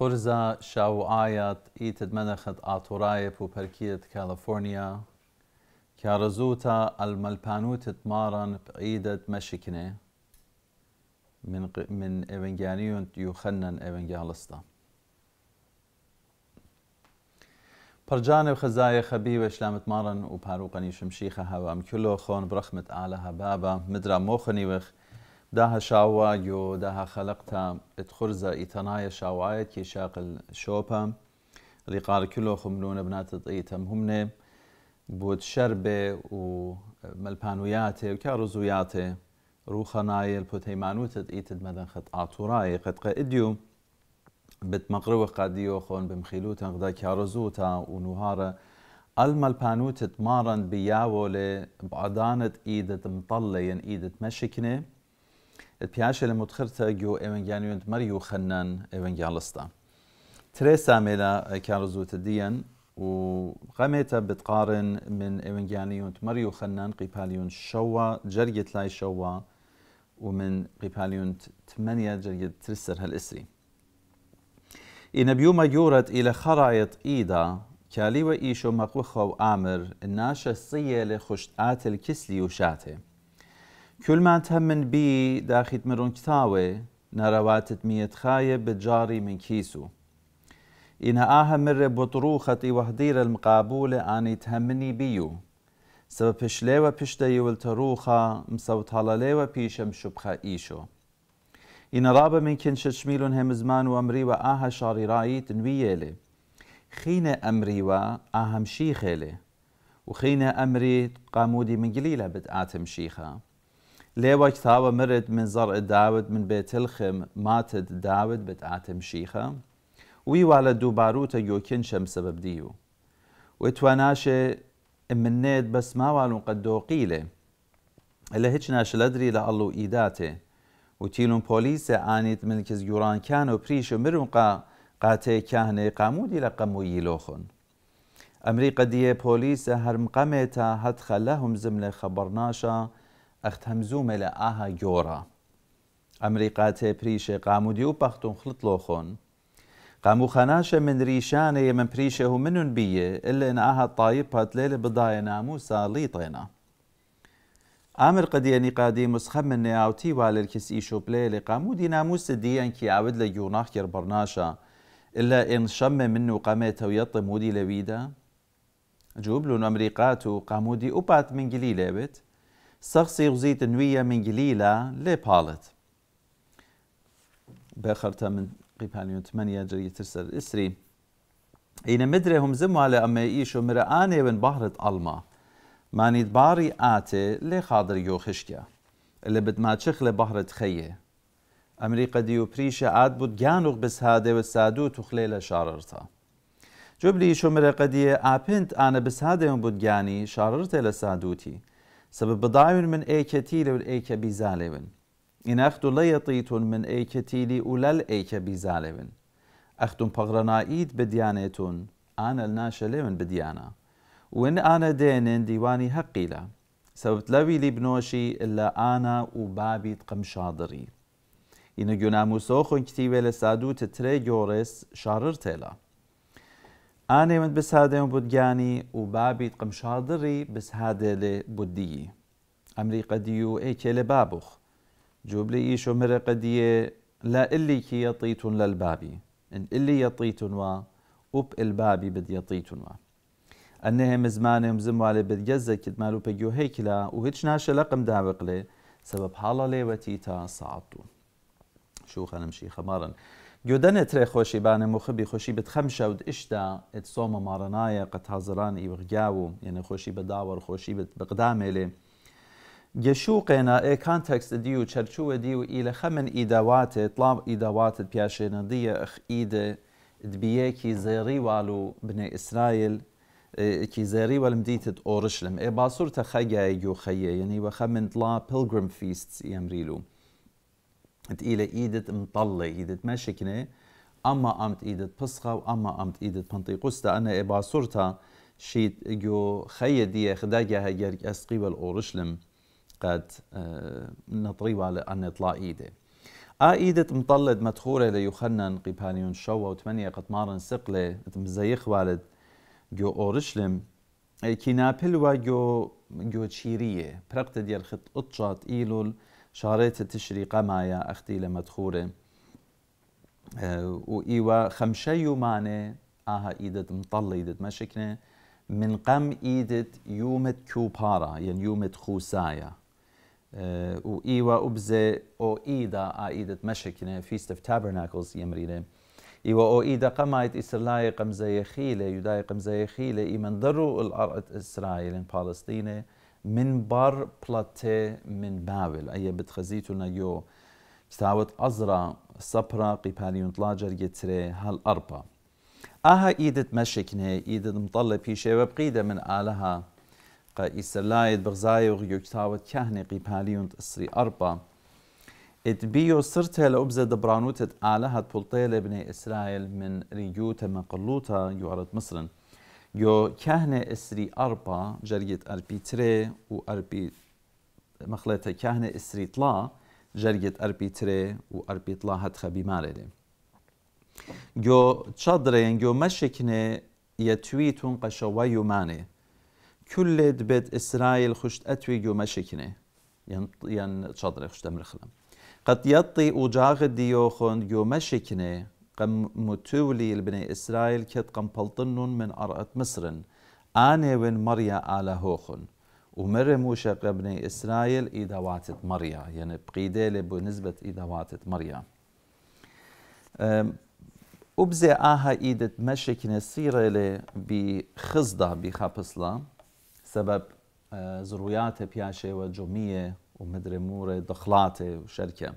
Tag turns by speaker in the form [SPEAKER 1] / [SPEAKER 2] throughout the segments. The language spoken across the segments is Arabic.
[SPEAKER 1] خرزة خورزە شاوعاەت ئیتت مەنەخەت ئاتۆڕایە پوپەرکیت كاليفورنيا كارزوتا الملبانوت ماران بعيدة مشكنة من ئەوەنگیانیون یوخەنەن ئەوەنگیاڵستە. پرجانێ خەزایە خەبی و ئشلامت مارن و پاروقەنی شمشیخە هەوام کلۆ خۆن بڕەخمت ئالە هەبابە مدرا مۆخنی وخ داها شاوا يو داها خلقتا اتخرزا إتنايا شاوايت كي شاقل شوبا اللي قال كلو خملون بنات طيتم همنا بود شربه و ملبانوياتي وملبانوياته وكارزوياته روخناي البوتيمانوت ايتد مدن خط عطوراي قد قديو بت مقروه قاديو خون بمخيلوت غدا كارزوتا ونهاره الملبانوت مارن بياولي بعدانت ايدت مطلة ين ايدت مشكنه پیاش ل متخرتە جو ئێوەنگیانوێنند ماریو خنن خەنان تری ساملا کارزوت دیان و غەمێتە بتقارن من ئێوەنگیانیوند ماریو خنن قیپالیون شوا جەرگت لای شوا و من قیپالیون تمەنیە جەرگت ترسەر هەلئسری. ئینەبیومە گورەت ئی لە خەڕایەت ئیدا کالیوە ئیش و مەقوخە و ئامر ناشە سیە لە خوشت ئاتل و شاتێ. كل ما تهمن بي داخت مرون كتاوي نرواتت ميت خايب بجاري من كيسو إنها آها مرة بطروخة إيوه وهدير المقابولة أني تهمني بيو سبب پشلي بشليوة بشتي والتروخة طالالي و پيشم شبخة إيشو إن رابا من كنش شميلون هم زمان وأمري آها شاري رايت نويلي خين أمري وآها مشيخة لي وخين أمري قامودي من قليلة بدأت مشيخة ليوا كتابة مرت من زرع داود من بيت الخم ماتت داود بتعات مشيخة ويوالدو باروتا يوكن سبب ديو وتواناشي امنيت بس ما والو قد قيله الا هيك ناش لدري لالو ايداته وتيلون بوليس عانيت من كز يوران كانو بريشو قا قاتي كهنة قامودي لقمو يلوخن امريكا دي بوليس هرمقمتا هتخلهم زملة خبرناشا ئەخت هەمزوومە لە ئاها پریش قامو دیو پختون خلط لوخون قامو خناش من ریشانەیە من پریش هو منون بیه الا ان آها طایب پاتلێ لیل بدای نامو ساڵی تێنا ئامر قدیێنی قادی مسخم من والر کس ایشو بلیل قامو دی نامو ناموسە دیەنکی عود لیوناخ کر برناشا إلا إن شم منو منه قامت ويطمودي لويدا جوبلون قامو دی أبات من گلی لیبت سخصي غزيت نوية من جليلة لبالت باخرتها من قباليون 8 جرية ترسل إسري إينا مدري هم زموا على أما إيشو مرآني من بحرة ألما ماني باري آتي لي خاضر يو خشكيا اللي بدما تشخل بحرة خيه أمريكا ديو بريشة عاد بود جانوغ بس هاده وسادو تخليل شاررتا جبلي شمرة قدية آبنت أنا بس هاده بود جاني شاررتا لسادوتي سبب بضعيون من اي كتيل و اي كبي بيزاليون إن أخدو يطيتون من اي ايكا تيلي ولا الايكا بيزاليون أختم بغرنايد بديانتون أنا الناشا ليون بديانا وإن أنا دينن ديواني هقيلة سبب تلوي لي بنوشي إلا أنا وبابي تقم شاضري إن جنامو سوخن كتيبه لسادو تتري جورس شارر تيلا أنا من بس هذا يوم بودجاني وبابي شاضري بس هذا لبوديي أمريكا ديو إيه إيكي لبابخ جوبلي إيش مرقة دي لا اللي كي يطيتون للبابي إن اللي يطيتون وا أب البابي بد يطيتون وا أنهم على بد جزة كد مالو بيجو هيكلا وهيش ناشا لقم دابق لي سبب حالة لي وتيتا صعبتو شو خنمشي خمارا جودنت ري خوشي بانه خوشی خوشي خم شود اشتا اتسوما مارنايا قد هازران اي بغياو يعني خوشي بداور خوشي بقدامي لي جشوقنا اي كونتكست ديو تشرشو ديو الى خمن ایدوات اطلاب ایدوات بياشينا دي اخ دبیه کی زيري والو اسرائیل کی كي زاري والمديت اورشلم ای باسور تخيا يو خيا يعني وخمن طلا pilgrim feasts يمريلو تقيله ايدت مطله ايدت ما شكنه اما امت ايدت بسخه واما امت ايدت بنطيقوستا انا ابا صورتا شيت جو خي دي خداجا هيرك اسقي الاورشلم قد آه على ان اطلاع ايده آ ايدت مطلد مدخوره ليوخنن قبانيون شوا وثمانية قطمارن سقلة مزيخ والد جو اورشلم كينابل وجو جو تشيريه برقت ديال خط اطشات ايلول شهريت تشري قمايا أختي لما لمدخورة آه، وإيوا خمشيو ماني آها إيدت مطلة إيدت ما شكنا من قم إيدت يومت كوبارا يعني يومت خوسايا آه، وإيوا أبزة أو إيدا آه، آيدت مشكنة فيست اوف تابرناكلز يمرينه إيوا أو إيدا قمايت إسرائيل قمزة يخيلة يداي قمزة يخيلة إيمن ضروا الأرض إسرائيل بالسطينة من بار بلاتي من بابل أي بتخزيتو نيو كتاوت أزرا سبرا قباليون طلاجر يتري هال اربا اها ايدت مشكنه ايدت مطلة بيشي وبقيدة من آلها قا إسرلايد بغزاي وغيو كتاوت كهنة قباليون إسري أربا ات بيو سرته لأبزة دبرانوتت آلها تبلطيلة بني إسرائيل من ريوتا مقلوتا يعرض مصرن جو كهنة إسري أربا جريت أربي تري و أربي مخلطة كهنة إسري طلا جريت أربي تري و أربي طلا هتخا بمارة دي جو تشادرين جو مشكنة يتويتون قشوا يماني كل بيت إسرائيل خشت أتوي جو مشكنة ين ين تشادرين خشت أمر خلم قد يطي وجاغ ديوخن جو مشكنة قم متولي البني إسرائيل كت قم بلطنن من أرأة مصر آني وين مريا آلا هوخن ومر موشا بني إسرائيل إذا واتت مريا يعني بقيدة بنسبة إذا واتت مريا أبزي آها إيدت مشك نسيرة لي بخزدة بخابسلا سبب زرويات أه، بياشة وجمية ومدرمورة دخلاتة وشركة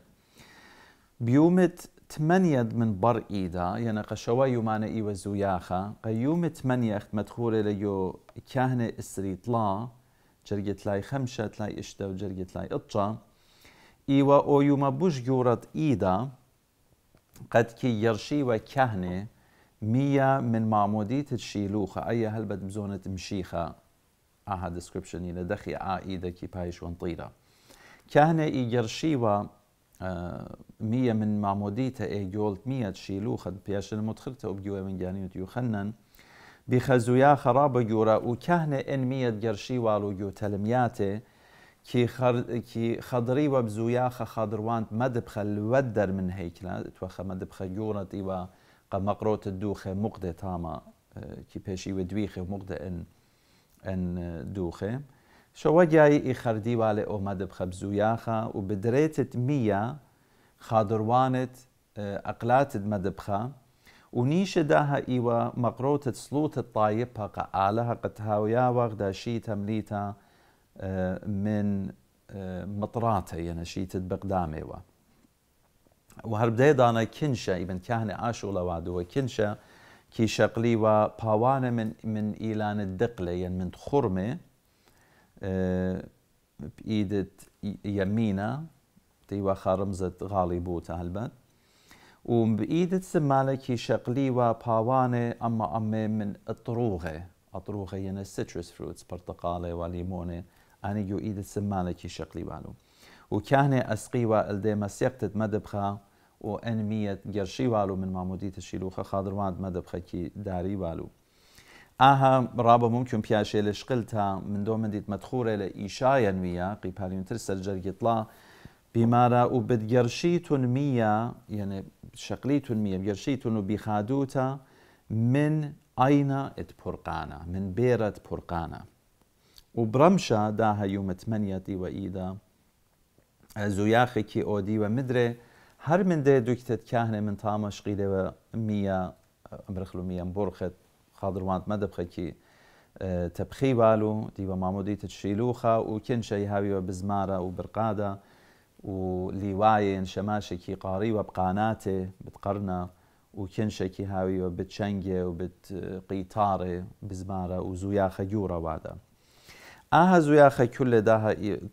[SPEAKER 1] بيومت تمنيد من بر إيدا يعني قشوا يمانا إيوا زوياخا قيوم تمانية اخت مدخولة ليو كاهنة إسري طلا جرية لاي خمشة تلاي إشتا وجرية لاي إطشا إيوا أو يوما بوش جورت إيدا قد كي يرشي وكهنة مية من معمودية الشيلوخة أي بد بزونة مشيخا آها ديسكريبشن إلى دخي إيدا كي بايش وانطيرة كهنة إيجرشيوا آه، مية من معموديتا اي جولت مية تشيلو خد بياش المدخلتا وبجوا من جانيو تيو خنن بخزويا خرابة جورا وكهنة ان مية جرشي والو جو تلمياتي كي, خر... كي خضري وبزويا خخضروانت مدبخل ودر من هيكلا توخى مدبخل جورا تيوا قمقروت الدوخة مقدة تاما آه، كي بيشي ودويخة مقدة ان ان دوخه شەوە گیایی ئیخەردیوا لێ ئۆمەدە بخە بزویاخە و بدرێتت مية خادروانت أقلات اه، مەدە بخە و نیشە داهە ئیوە مەقرۆتت سلوتت آلها پەقە ئالەهە قەتهاویا وەغدا شی تەملیتە اه، من اه، مطراتە یەنە شیتت بەقدامێوە وهر دانا كنشا ابن كهنة عاشو لوادو كنشا كي شقلي وباوانا من من إيلان الدقلة يعني من خرمة آه، بايدة يمينة تيوا خارمزة غالي بوتا هلبت وبإيدة سمالكي شقلي وباوانة أما أمي من الطروغة الطروغة يعني citrus fruits برتقالة وليمونة أنا يو إيدة سمالكي شقلي والو وكان أسقي ما سيقتت مدبخة وأنمية قرشي والو من معمودية الشيلوخة خادر واند مدبخة كي داري والو آها رابا ممکن پیاشێ لە تا من دۆ من دیت مەتخورە لە ئیشایەن ویە قیپالیونتر سەررجەرگیتڵا بیمارە و بدگەرشی تونمیە یعنی يعني شقلی تونمیە گەرشی تون و بیخادوتە من ئاینە ئت پرقانە من بێرەت پرقانە و برەمشە داهەیومتمەنیەتی وەئیدا زویاخێکی ئۆدی وە مدرێ هەر من ده دوکتت کاهێ من تامەشقی دەوە میە ئەمرخلومیەم برخت وانت قادروانت مەدەبخەکی كي اه، تبخي بالو دیوە مامۆدەی تشيلوخا و کێنشەی هاویوە بزمارە و برقادا و لیواەن شەماشێکی قاری وە بقاناتێ بتقڕنا و کێنشێکی هاویوە بچەنگێ و اه، قیتارێ بزمارە و زویاخە گوورەوادە. ئاها زویاخە كل داها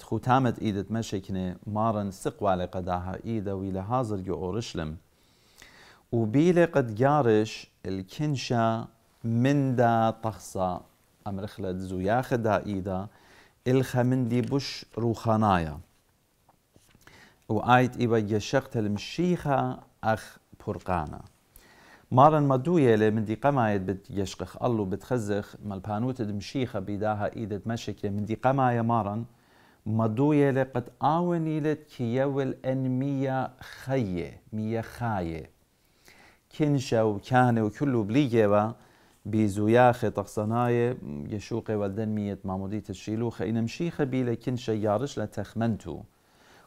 [SPEAKER 1] خوتامەت ايدت مشكني مارن سقوا لە قەداها ئیدەوی لە حازرگە ئۆرشلم. و بیلێ قەت گارش الکنشە من دا طخصة أمر خلد زو ياخد دا إيدا دي بوش روخانايا وآيت إيبا يشقت المشيخة أخ برقانا مارن مدوية اللي من دي قماية يشقخ الله بتخزخ مال بانوت المشيخة بيداها إيدة مشكلة من دي قماية مارن مدوية اللي قد آوني لتكيول أن ميا خيي ميا خايي كنشا وكانة وكله بليجة بزياخة تخصناية يشوق والدنمية مامودية الشيلوخة إن مشيخة بي لكن شيارش لتخمنتو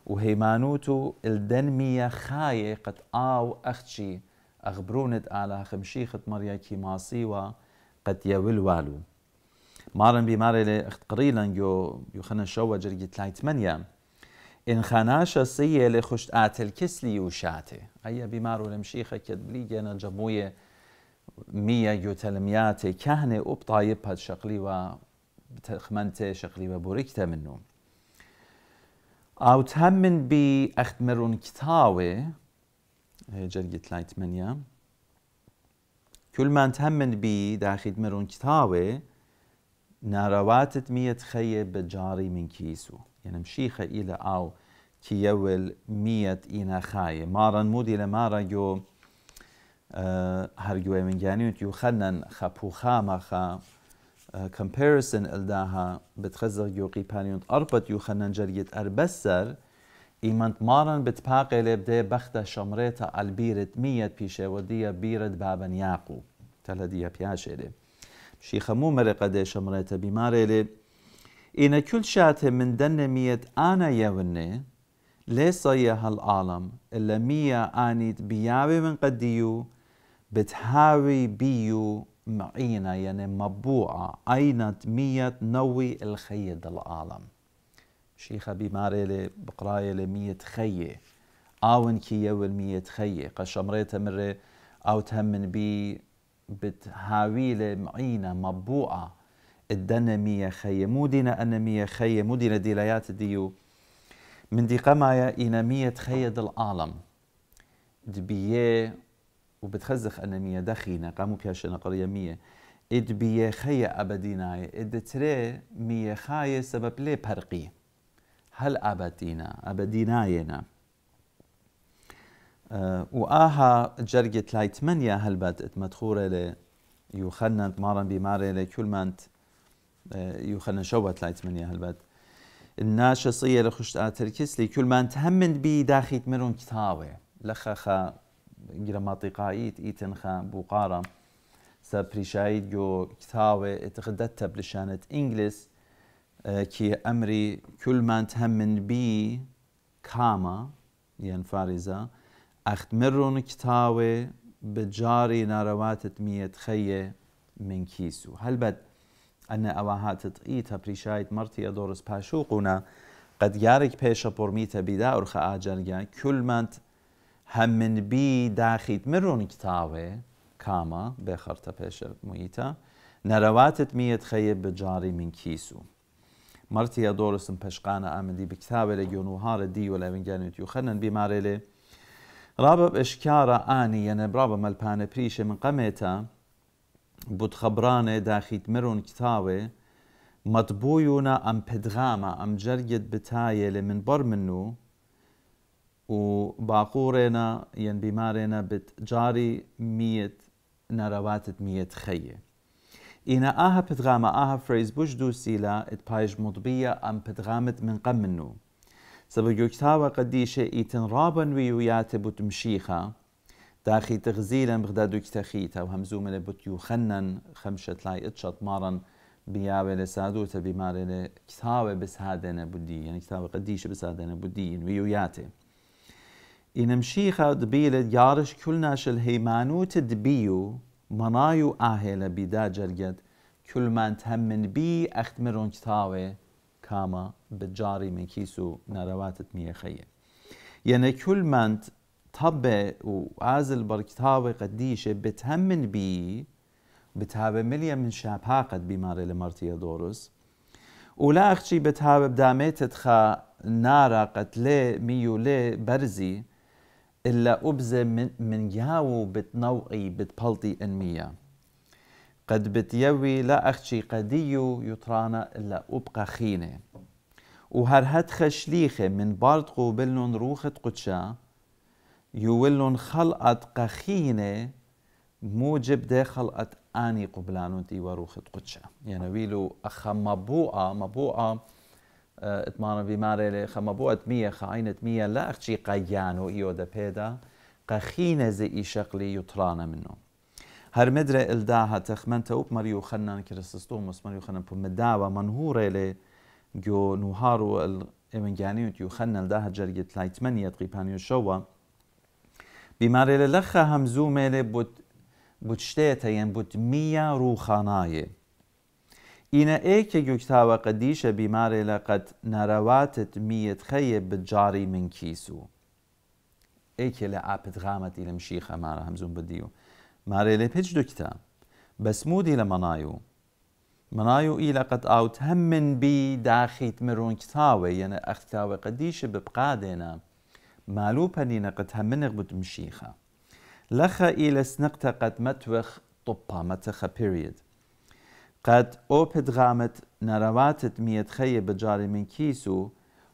[SPEAKER 1] وهيمانوتو الدنمية خاية قد آو أختشي أخبرونت على خمشيخة مريا كيماسي وقد يول والو مارن بماري لأخت قريلا يو يخنا شوى جرقي تلاي تمانية إن خناشة سية لخشت آتل كسلي وشاتي أي بمارو لمشيخة كدبلي جانا جموية مية يوتلمياتي كهنة أب طايب هاد شقلي و بتخمنتي شقلي وبوريكتا منه أو تهمن بي أختمرون كتاوي جرقة لايت منيا كل ما تهمن بي داخل مرون كتاوي نارواتت مية خي بجاري من كيسو يعني مشيخة إلى أو كيول مية إنا خاي مارا مودي لمارا يو هەرگوێ منگیانیوت و خەنەن خەپوخامەخە كمبارison اه، الداها بتخزغ يوقي بانيونت أربط يو خنن جريت أربسر إيمانت مارن بتباقي لبدي بختة شمريتا البيرة مية بيشة ودية بيرة بابا ياقو تلدية بياشة لي شي خمو مرقة دي شمريتا بیماره لي إن کل شاته من دن میت أنا یونه ليس يا هالعالم إلا مية آنيت بياوي من قديو بتهاوي بيو معينة يعني مبوعة أين مية نوي الخيد العالم شيخة بماري بقراية لمية خية آون كي والمية خية قشمريتها مرة أو تهمن بي بتهاويلة معينة مبوعة الدنة مية خية مو دينا أنا مية خية مو دينا ديليات ديو من دي قمايا إنا مية خيد العالم دبيه وبتخزخ أنمية دخينة قاموا بها شنقرية مية إد بيه خيا أبديناي إد تري مية خاية سبب لي برقي هل أبدينا أبديناينا أه وآها جرقة من تمنيا هل بدأت مدخورة لي يخنن مارا بمارة لي كل مانت أه يخنن شوت من تمنيا هل بدأت الناشصية لخشت آتركس لي كل ما انتهمن بي داخيت مرون كتاوي لخخا grammatikayit ايتن xe بوقارا سابريشايد جو كتاوي kitavê itiqidet انجلس كي ki كل ما تهمن بي bi kama فارزا fariza مرون كتاوي بجاري نارواتت ميت خيه من كيسو هل بد أن أواهات تقيتها بريشايت مرتي أدورس باشوقنا قد يارك بيشا بورميتا بدا أرخا آجريا كل ما هەمن بی داخید داخیت مرۆنی کتاوێ کامە بێخەرتە پێشە محیتە نەرەواتت میەت خەیە بجاری من کیسو مرتی مرتي دورسم پشقانە ئامدی بکتابە لە گۆنوهارە دی و لەونگیانێت و خەنن بیمارێ لی رابب ئشکارە آنی یعنی براب ملپان پریش من قمیتا بود خبرانه داخید مرون کتابه مەتبوویونە ام پدغامه ام جرگت بتایه لی من بەر منو و باقوڕێنە یەن بمارنا بت جاری ميت نەرەواتت میت خەیە. ئینە آها پدغامە ئاها فرەیزبوش دووسیلا ئت پایش مطبیە ئەم پدغامت من قەم من قمنو قەدیشە ئیتن ڕابن وی و یاتە بوت مشیخە، داخي تغزيلا بغدادو كتخيتا و بوت يوخنن خەنەن خەمشت لای ئت شەتماڕن بیاوێ لە سادوتە بیمارێ لە بودي يعني بودی قديشة کتاوە قەدیشە بسادێنە بودی وی إن مشيخة دبيلة يارش كل ناشل هیمانوت دبیو منايو آهلة بدا جرجد كل ما تهمن بي اختمرون كتاوي كاما بجاري من كيسو نرواتت ميخية يعني كل ما طبع وعازل كتاوي قديشة بتهمن بي بتهاب مليا من شابها قد بيماري لمرتيا دورس ولا اختي بتهاب بداميتت خا نارا قتلي لي برزي إلا أبزة من, من ياو بتنوعي بتبلطي أنمية قد بتيوي لا أخشي قديو يطرانا إلا أبقى خينة وهرهت خشليخة من بارتقو بلن روخة قدشا يولن خلقت قخينة موجب ده خلقت آني قبلانون تي وروخة قدشا يعني ويلو أخا مبوءة مبوءة اتمان آه، بیمارێ لێ خەمە بۆ ئەتمیە خاینت میە لە ئەخچی قەیان و ئیۆدە پێدا قەخینە زە ئیشەقلی یوترانە منۆ. منو هر مدره الداها و مەری و خەنان کرسستۆ مسمەری و خەنم پمەداوە منهورێ لێ گۆ نوهار و ئێمەگیانی وتی و خەنەلداها جەرگێت لایتمەنیەت قیپانی و شەوە بیمارێ لە لەخە هەمزوو مێلێ بوت شتێتە یەن بوت میە ڕووخانایە. إن إيك قەدیشە بیمارێ بمار لقد نرواتت ميت خيب بجاري من كيسو إيك ئەیکێ غامت إلى لەم شی خەمارە بديو بدی و مارێ بس مود إلى بەسمودی لە إلى و أوت و بي داخيت مرون كتاوي هەم يعني من بی داخیت مرۆن کتاوە یەنە ئەختاوە قەدیشە ببقادێنە مالو پەنینە إلى هەمنق بتمشیخە لەخە ئی لە سنقتە قد او پدغامت نرواتت ميت خيه بجاري من كيسو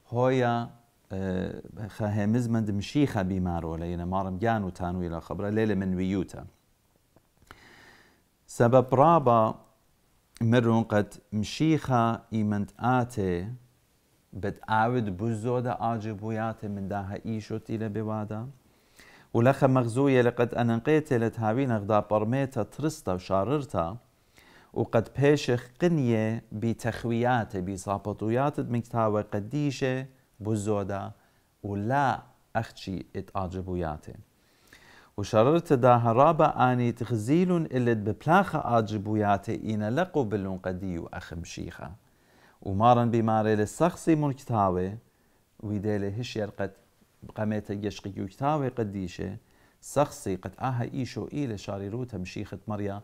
[SPEAKER 1] هويا خه آه، خهمز من دمشيخة بيمارو لينا مارم جانو تانو إلى خبرة ليلة من ويوتا سبب رابا مرون قد مشيخة إيمنت آتي بد آود بزودة آجبوياتي من داها إيشوت إلى بوادا ولخ مغزوية لقد أنقيت لتهاوين أغدا برميتا ترستا وشاررتا وقد بيشخ قنية بتخويات بسابطويات مكتاوة قديشة بزودة ولا أختشي اتعجبوياتي وشررت داها رابع آني تخزيل إلت ببلاخة آجبوياته إن لقو بلون قديو أخم شيخة ومارن بماري للسخصي من كتاوة ويديلي هش يرقت قميت يشقي كتاوة قديشة سخصي قد آها إيشو إيلة شاريروتها مشيخة مريا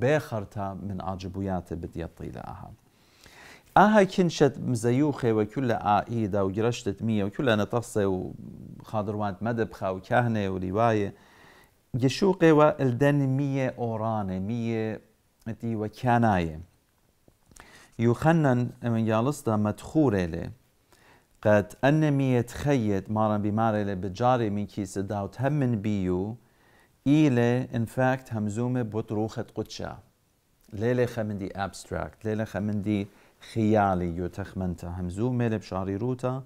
[SPEAKER 1] بخرتا من عجبويات بدیەتی لە آها ئاها کنشت مزەیوخێ وەکو لە ئائیدا و گرشتت میە وکو مدبخة وكهنة ورواية خادروات والدن مية کاهنێ مية دي گەشوقێوە يخنن من يالستا مدخورة لي قد أن ميت خيت مارا بمارا بجاري من كيس داوت هم من بيو إلى إن فاكت همزومة بطروخة قدشة ليلة خمندي أبستراكت ليلة خمندي خيالي يو تخمنتا همزومة لبشاري روتا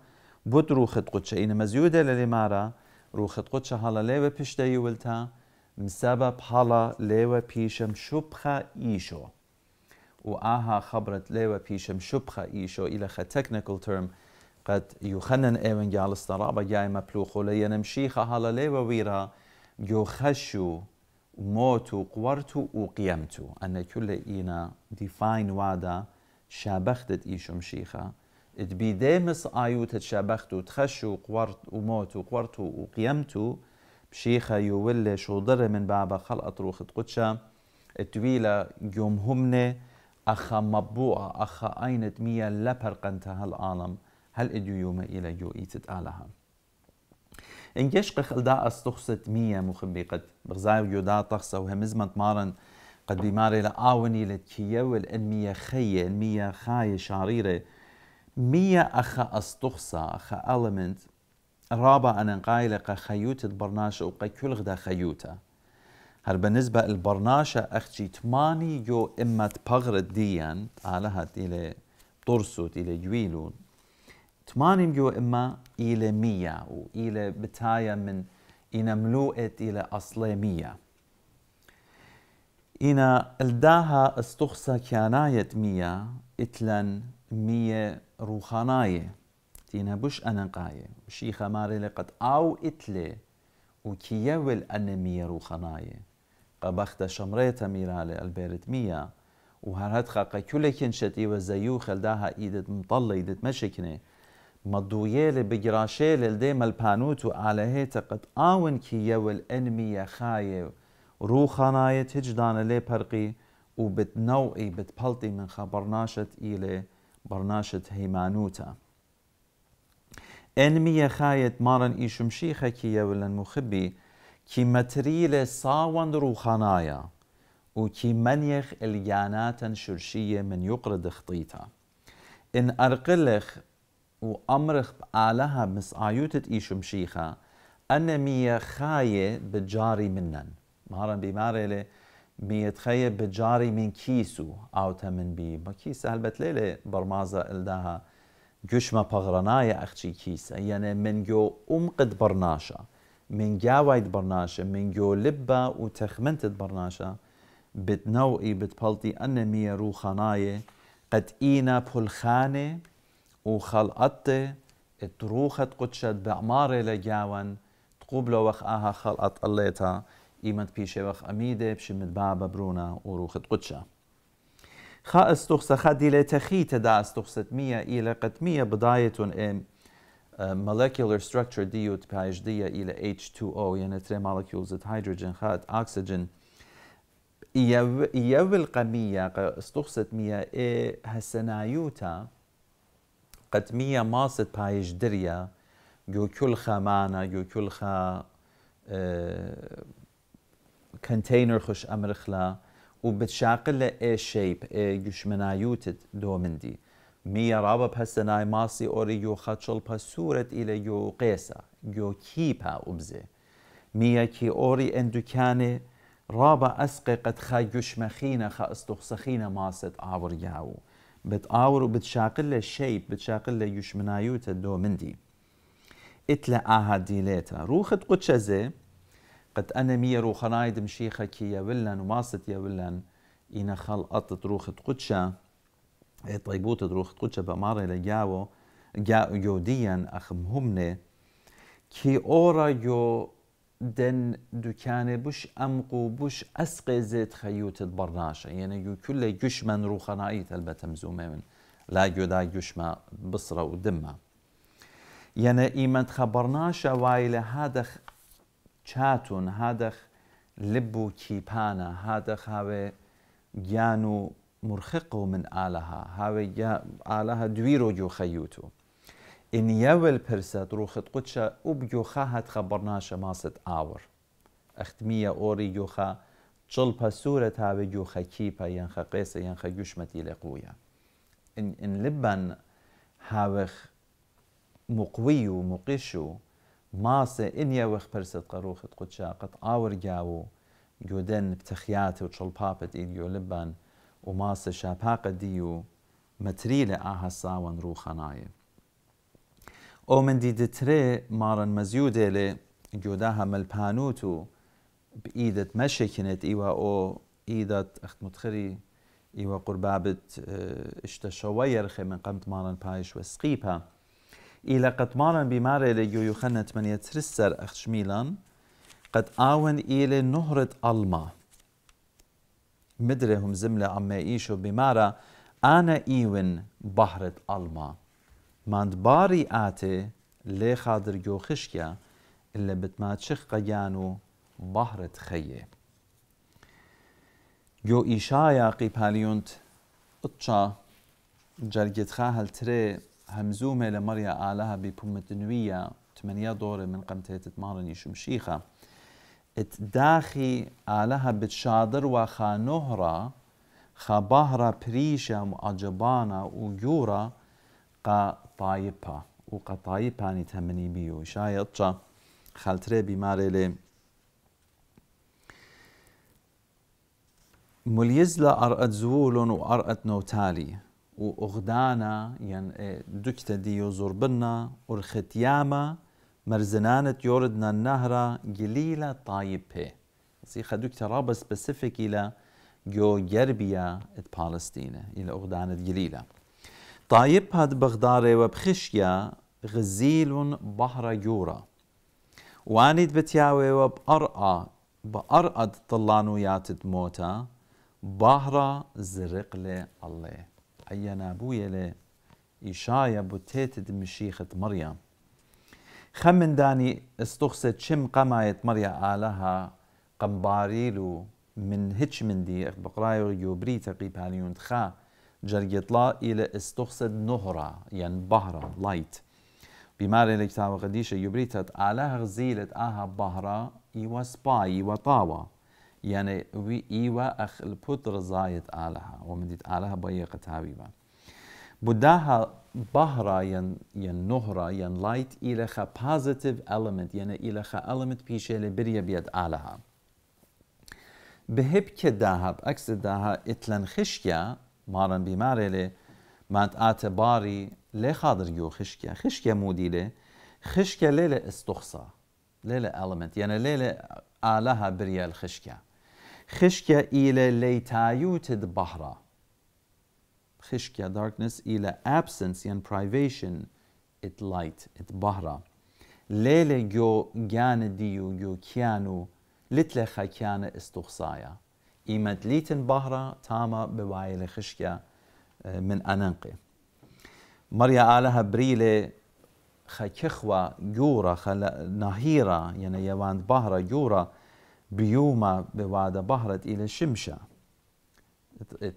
[SPEAKER 1] بطروخة قدشة إن مزيودة للمارة روخة قدشة هلا ليوة بشتا يولتا مسبب هلا ليوة بيشم شبخة إيشو وآها خبرت ليوة بيشم شبخة إيشو إلى خا تكنيكال ترم قد يخنن إيوان جالس استرابة جاي مبلوخو ليا هلا ليوة ويرا جو جوخشو وموت وقورتو وقيمتو أن كل إينا ديفاين وادا شابختت إيشم شيخة تبي دامس آيو تتشابخت وتخش وقورت وموت وقورت وقيمتو بشيخة يولي شوضر من بابا خلقت روخ قدشة التويلة يوم همنة أخا مبوعة أخا أينت ميا لبرقنتها العالم هل إدو يوم إلى يو إيتت آلها انجش انجشق خلدا استخصت مية مخبي قد بغزاي ويودا طخصة وهم زمن تمارن قد بماري لآوني لتكية والأنمية خية المية خاية شعريرة مية أخا استخصة أخا ألمنت رابع أنا قايلة خيوت البرناشة وقا كل غدا خيوتا هر بالنسبة البرناشة أختي تماني يو إما تبغرد ديان على هات إلى طرسوت إلى جويلون تمانم جو إما إلى مية وإلى بتايا من إنا ملوئت إلى أصل مية إنا الداها استخصى كاناية مية إتلن مية روخاناية تينا بوش أنقاية وشيخة ماري لقد أو إتلي وكيول أن مية روخاناية قبخت شمريتا ميرالي البرد مية وهرهد خاقة كل كنشتي وزيوخ الداها إيدت مطلة إيدت مشكني مضويل بجراشيل ديما مالبانوت وعلى هيتا قد آون كي كيا والأنمية خاية روخانايت تجدان لي برقي وبتنوئي بتبلطي من خبرناشة إلي برناشة هيمانوتا أنمية خاية مارن إيشم شيخة كي يول المخبي كي متريل صاون روخانايا وكي منيخ اليانات شرشية من يقرد خطيتا إن أرقلخ وأمرخ مس مسآيوتة إيش مشيخة أنا مية خاية بجاري منن مهارا لي مية خاية بجاري من كيسو أو تمن بي ما كيسة هلبت ليلة برمازة إلداها جوش ما بغرنايا أخشي كيسة يعني من جو أمقد برناشا من جاويد برناشا من جو لبا وتخمنت برناشا بتنوئي بتبلطي أنا مية روخاناية قد إينا بولخانة وخلقت تروخت قدشت بعمارة لجاون تقوب لو وخ آها خلقت قليتها إيمت بيشي وخ أميدة بشمت بابا برونا وروخت قدشة خا استخصى خدي لتخي تدا استخصة مية إلى قد مية بداية آه، إيم molecular structure ديوت بهايش دي إلى H2O يعني 3 molecules hydrogen خات oxygen يو القمية استخصت مية إيه هسنايوتا خا میە ماست پایش درە گوکل خەمانە گوکل خە کنتینر خوش ئەمرخلا و بتشاقل لە ئێشەیپ گوشمنایوتت دۆ مندی میە ڕابە پەستە نای ماسی ئۆری الى خەچڵ پە جو كيبا گۆ مية كي اوري وبزێ میەکی رابا اسقي قد خا جوش مخينا خا استخسخينا ماسد عبر ياو بتآور وبتشاقل له شيب بتشاقل له يوش منايوتا دو مندي اتلا آها ديليتا روخت قدشزي قد أنا مية روخنايد مشيخة كي يولن وماست يولن خل قط روخت قدشة طيبوت روخت قدشة بأمارة لجاو جوديا أخمهمني كي أورا يو دن دكاني بوش أمقو بوش أسقي زيت خيوت برناشة يعني يو كل يوش من روخنائي تلبت مزومة من لا دا يوش ما بصرة ودمة يعني إيمان خبرناشة وايلة هادخ چاتون هادخ لبو كيبانا هادخ هاوي جانو مرخقو من آلها هاوي آلها دويرو جو خيوتو انيول برسد روخ قدشة وبيوخا هات خبرنا ماست آور اختمية أوري يوخا چلپا سورة هاوي يوخا كيبا ينخا قيسة ينخا يشمتي لقويا إن, إن لبن هاوخ مقوي ومقيشو ماسة إن يوخ برسد قروخت قدشة قد آور جاو جودن بتخياتي وچلپابت إيديو لبن وماسة شاباق ديو متريلة آها ساون روخا نايب او من دي دتري مارن مزيودة لي جوداها ملبانوتو بإيدت مشي كنت إيوا أو إيدت أخت متخري إيوا قربابت آه، اشتا يرخي من قمت مارن بايش وسقيبها إلى قد مارن بماري ليو يخنة من يترسر أخت شميلان قد آون إلى نهرة ألما هم زملة عما إيشو بمارة أنا إيون بحرة ألما ماند ماندباری ئاتێ لێ خادرگۆ خشکە لە بتماچخ قەیان و بەهرت خەیێ گۆ ئیشایە قیپالیونند ئچا جەرگێتخا هەلترێ هەمزومێ لە مەریا ئالەها بیپومتنویە تمەنیا دۆرە من قەمتێتت ماڵنی ات داخی ئالەها بتشادر و خانۆهرا خەباهرا پریشە و ئاجبانە و گۆرە قا طايبا و قەتاییپانی تەمەنیبی و شایەتچە خەلترێ بیمارێ لێ مليز لا أرأت زولون وأرأت نوتالي وأغدانا يعني دكتا ديو زربنا والختيامة مرزنانة يوردنا النهرة قليلة طايبة سيخة دكتة رابة سبسيفيك إلى جو جربيا بالستينة إلى أغدانة قليلة طيب هاد بغداري وبخشيا غزيل بحر جورا واند بتياوي وبقرقة بقرقة ياتد موتا بحر زرق لي الله أي نابو يلي إشايا بوتيت مشيخة مريم خمن داني استخست شم قمايت مريا آلها قنباريلو من هتش من دي بقرايو يوبري تقيب هاليون تخا جرگ اطلاع جرجيطلا إلى استخسد نهرة يعني بهرة لايت بماري لكتاب قديشة يبريتت على غزيلة آها بحرا بهرة إيوا سباي إيوا طاوة يعني إيوا أخ البتر زايت آلها ومديت آلها بيقة با بداها بهرة ين ين نهرا ين لایت ایل خا positive element يعني ایل خا element بيشة لبريا بيد آلها بهبك داها بأكس داها إتلن خشکه مارن بیماره لی مند آت باری لی خادر یو خشکه خشکه مودی لی خشکه لیل استخصا لیل element یعنی لیل آلها بريا خشکه خشكة إلى ليتايوت بحرا خشکه darkness ایل absence یعنی privation it light it بحرا لیل گو گان دیو گو کیانو لیتل كان استخصايا إيمدليتن بهرة تاما بوايل خشكة آه، من أننقي مريا آلها بريلة خكخوة جورة خل نهيرة يعني يواند بهرة جورة بيوما بوعد بهرة إلى شمشة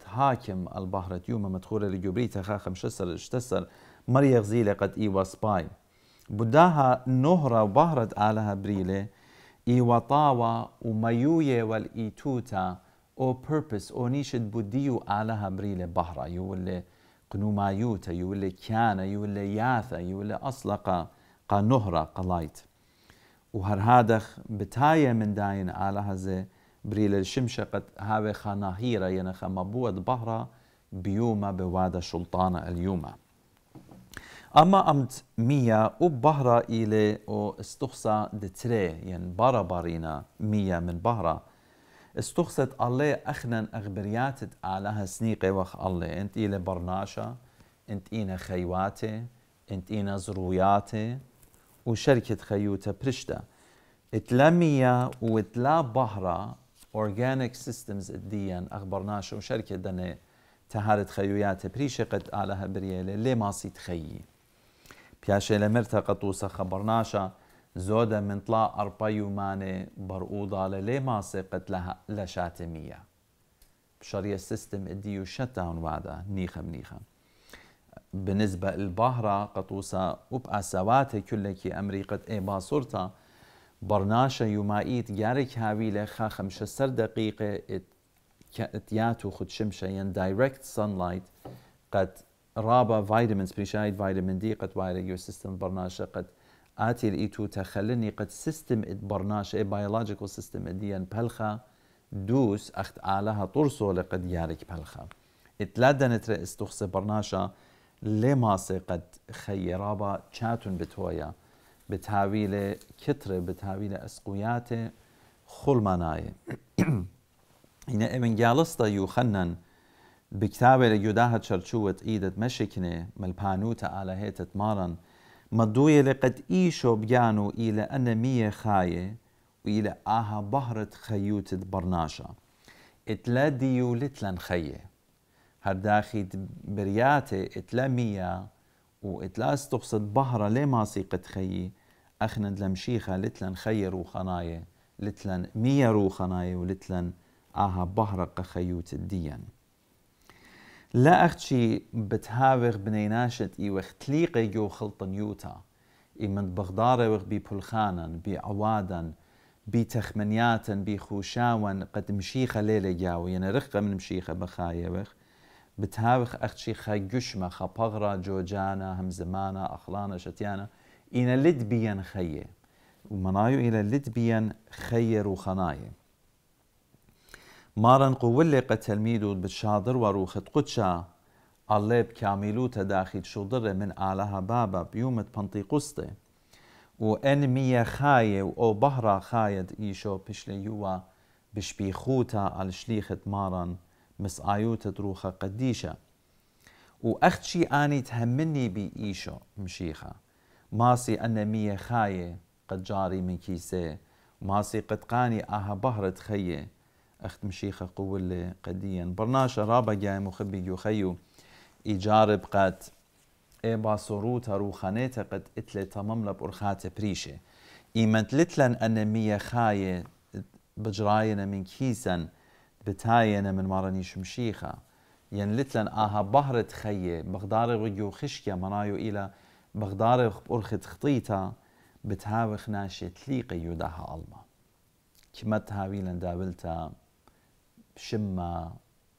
[SPEAKER 1] تهاكم البهرة يوما مدخولة لجبريتا خاخم شسر اشتسر مريا غزيلة قد إيوا سباي بداها نهرة وبهرة آلها بريلة إيوطاوا وميوية والإيتوتا او پرپس او نیشت بحرا یو نيشت بوديو یو هبريل بحرة یو قنومايوتا یاثا یو يولي اصلاقا قا نهرا قلایت و هر هادخ بتایه من داین هزه بریل هزي قد الشمشقة خاناهیرا یعنی ينخ مبوة بحرا بيوما بوادة شلطانا اليوما أما أمت او بحرا إلي أو استخصا دتري ين يعني برا بارينا مية من بهرة استخصت الله أخنا أغبريات على سنيقة وخ الله انت إلى برناشا انت إينا خيواتي انت إينا زروياتي وشركة خيوتا برشتا اتلمية واتلا بهرة organic systems الديان اخبرناش وشركه دنا تهارت خيوياتي بريشة قد على هبريلة لي ماسي تخيي بياشي لمرتا قطوسة خبرناشا زودا من منتڵا أربايو ماني بەرعووداڵە للي ما سيقت لها لشاتمية سیستم ئەدی اديو شەتان وعدا نيخا نیخم. بنسبة البهرة قطوسا وبقى سواتي كلكي أمريكا إي باصورتا برناشا يومائيت جارك هاوي لخا خمشة سر دقيقة اتياتو خد شمشا ين دايركت سنلايت قد رابا فيتامينز بريشايد فيتامين دي قد وايرا يو سيستم برناشا قد آتي الإيتو تخلني قد سيستم إد برناش إي بيولوجيكال سيستم إديان بلخا دوس أخت آلها طرسو لقد يارك بلخا إتلادن ترى استخص برناشا لما قد خيرابا شاتون بتويا بتهاويلة كتر بتهاويلة أسقوياتي خل مناي إن من جالستا يخنن بكتابة لجداها تشرشوت إيدت مشكنة ملبانوتا على هيتت مارن مدوية لقد إيشو بيانو إلى أنا مية خاية وإلى آها بهرت خيوت برناشا اتلا ديو لتلن خيه هر داخي برياتي اتلا مية واتلا استقصد بهرة لما سيقت خيي أخند لمشيخة لتلن خي روخناية لتلن مية روخناية ولتلن آها بهرة قخيوت ديان لا اختشي بتهاور بنيناشت اي وختليقي جو خلطة نيوتا اي من بغداري وغ بي بولخانا بي عوادا بي تخمنياتا بي خوشاوا قد مشيخة ليلة جاو يعني رخقة من مشيخة بخايوغ بتهاور اختشي خا جشمة خا بغرة جوجانا زمانا اخلانا شتيانا إن لدبيا خيه ومنايو إلى لد لدبيا خير وخنايه مارن قولي قولق تلميذ بشادر وروخت قدشا الليب كاميلو تداخل شدر من آلها بابا بيومة و ان ميا خاية و او بحرا خايد إيشو بشلي بشليوا بشبيخوتا على شليخة مارن مس آيوتة روخة قديشة اختشي آني تهمني بي ايشو مشيخة ماسي أن ميا خاية قد جاري من كيسه ماسي قد قاني آها بهرة خيه اخت مشيخة قول قديا برناشا رابا جاي مخبي يخيو إجارب قد اي باصوروتا روخانيتا قد اتلي تمملا بأرخاتي بريشي إيمت لتلن أن ميا خاية بجراينا من كيسن بتاينا من مارنيش مشيخة يعني لتلن آها بهرة خية بغدار غيو خشكا منايو إلى بغدار أرخة تخطيتا بتهاوخ ناشي تليقي يداها الله كما تهاوي داولتا شما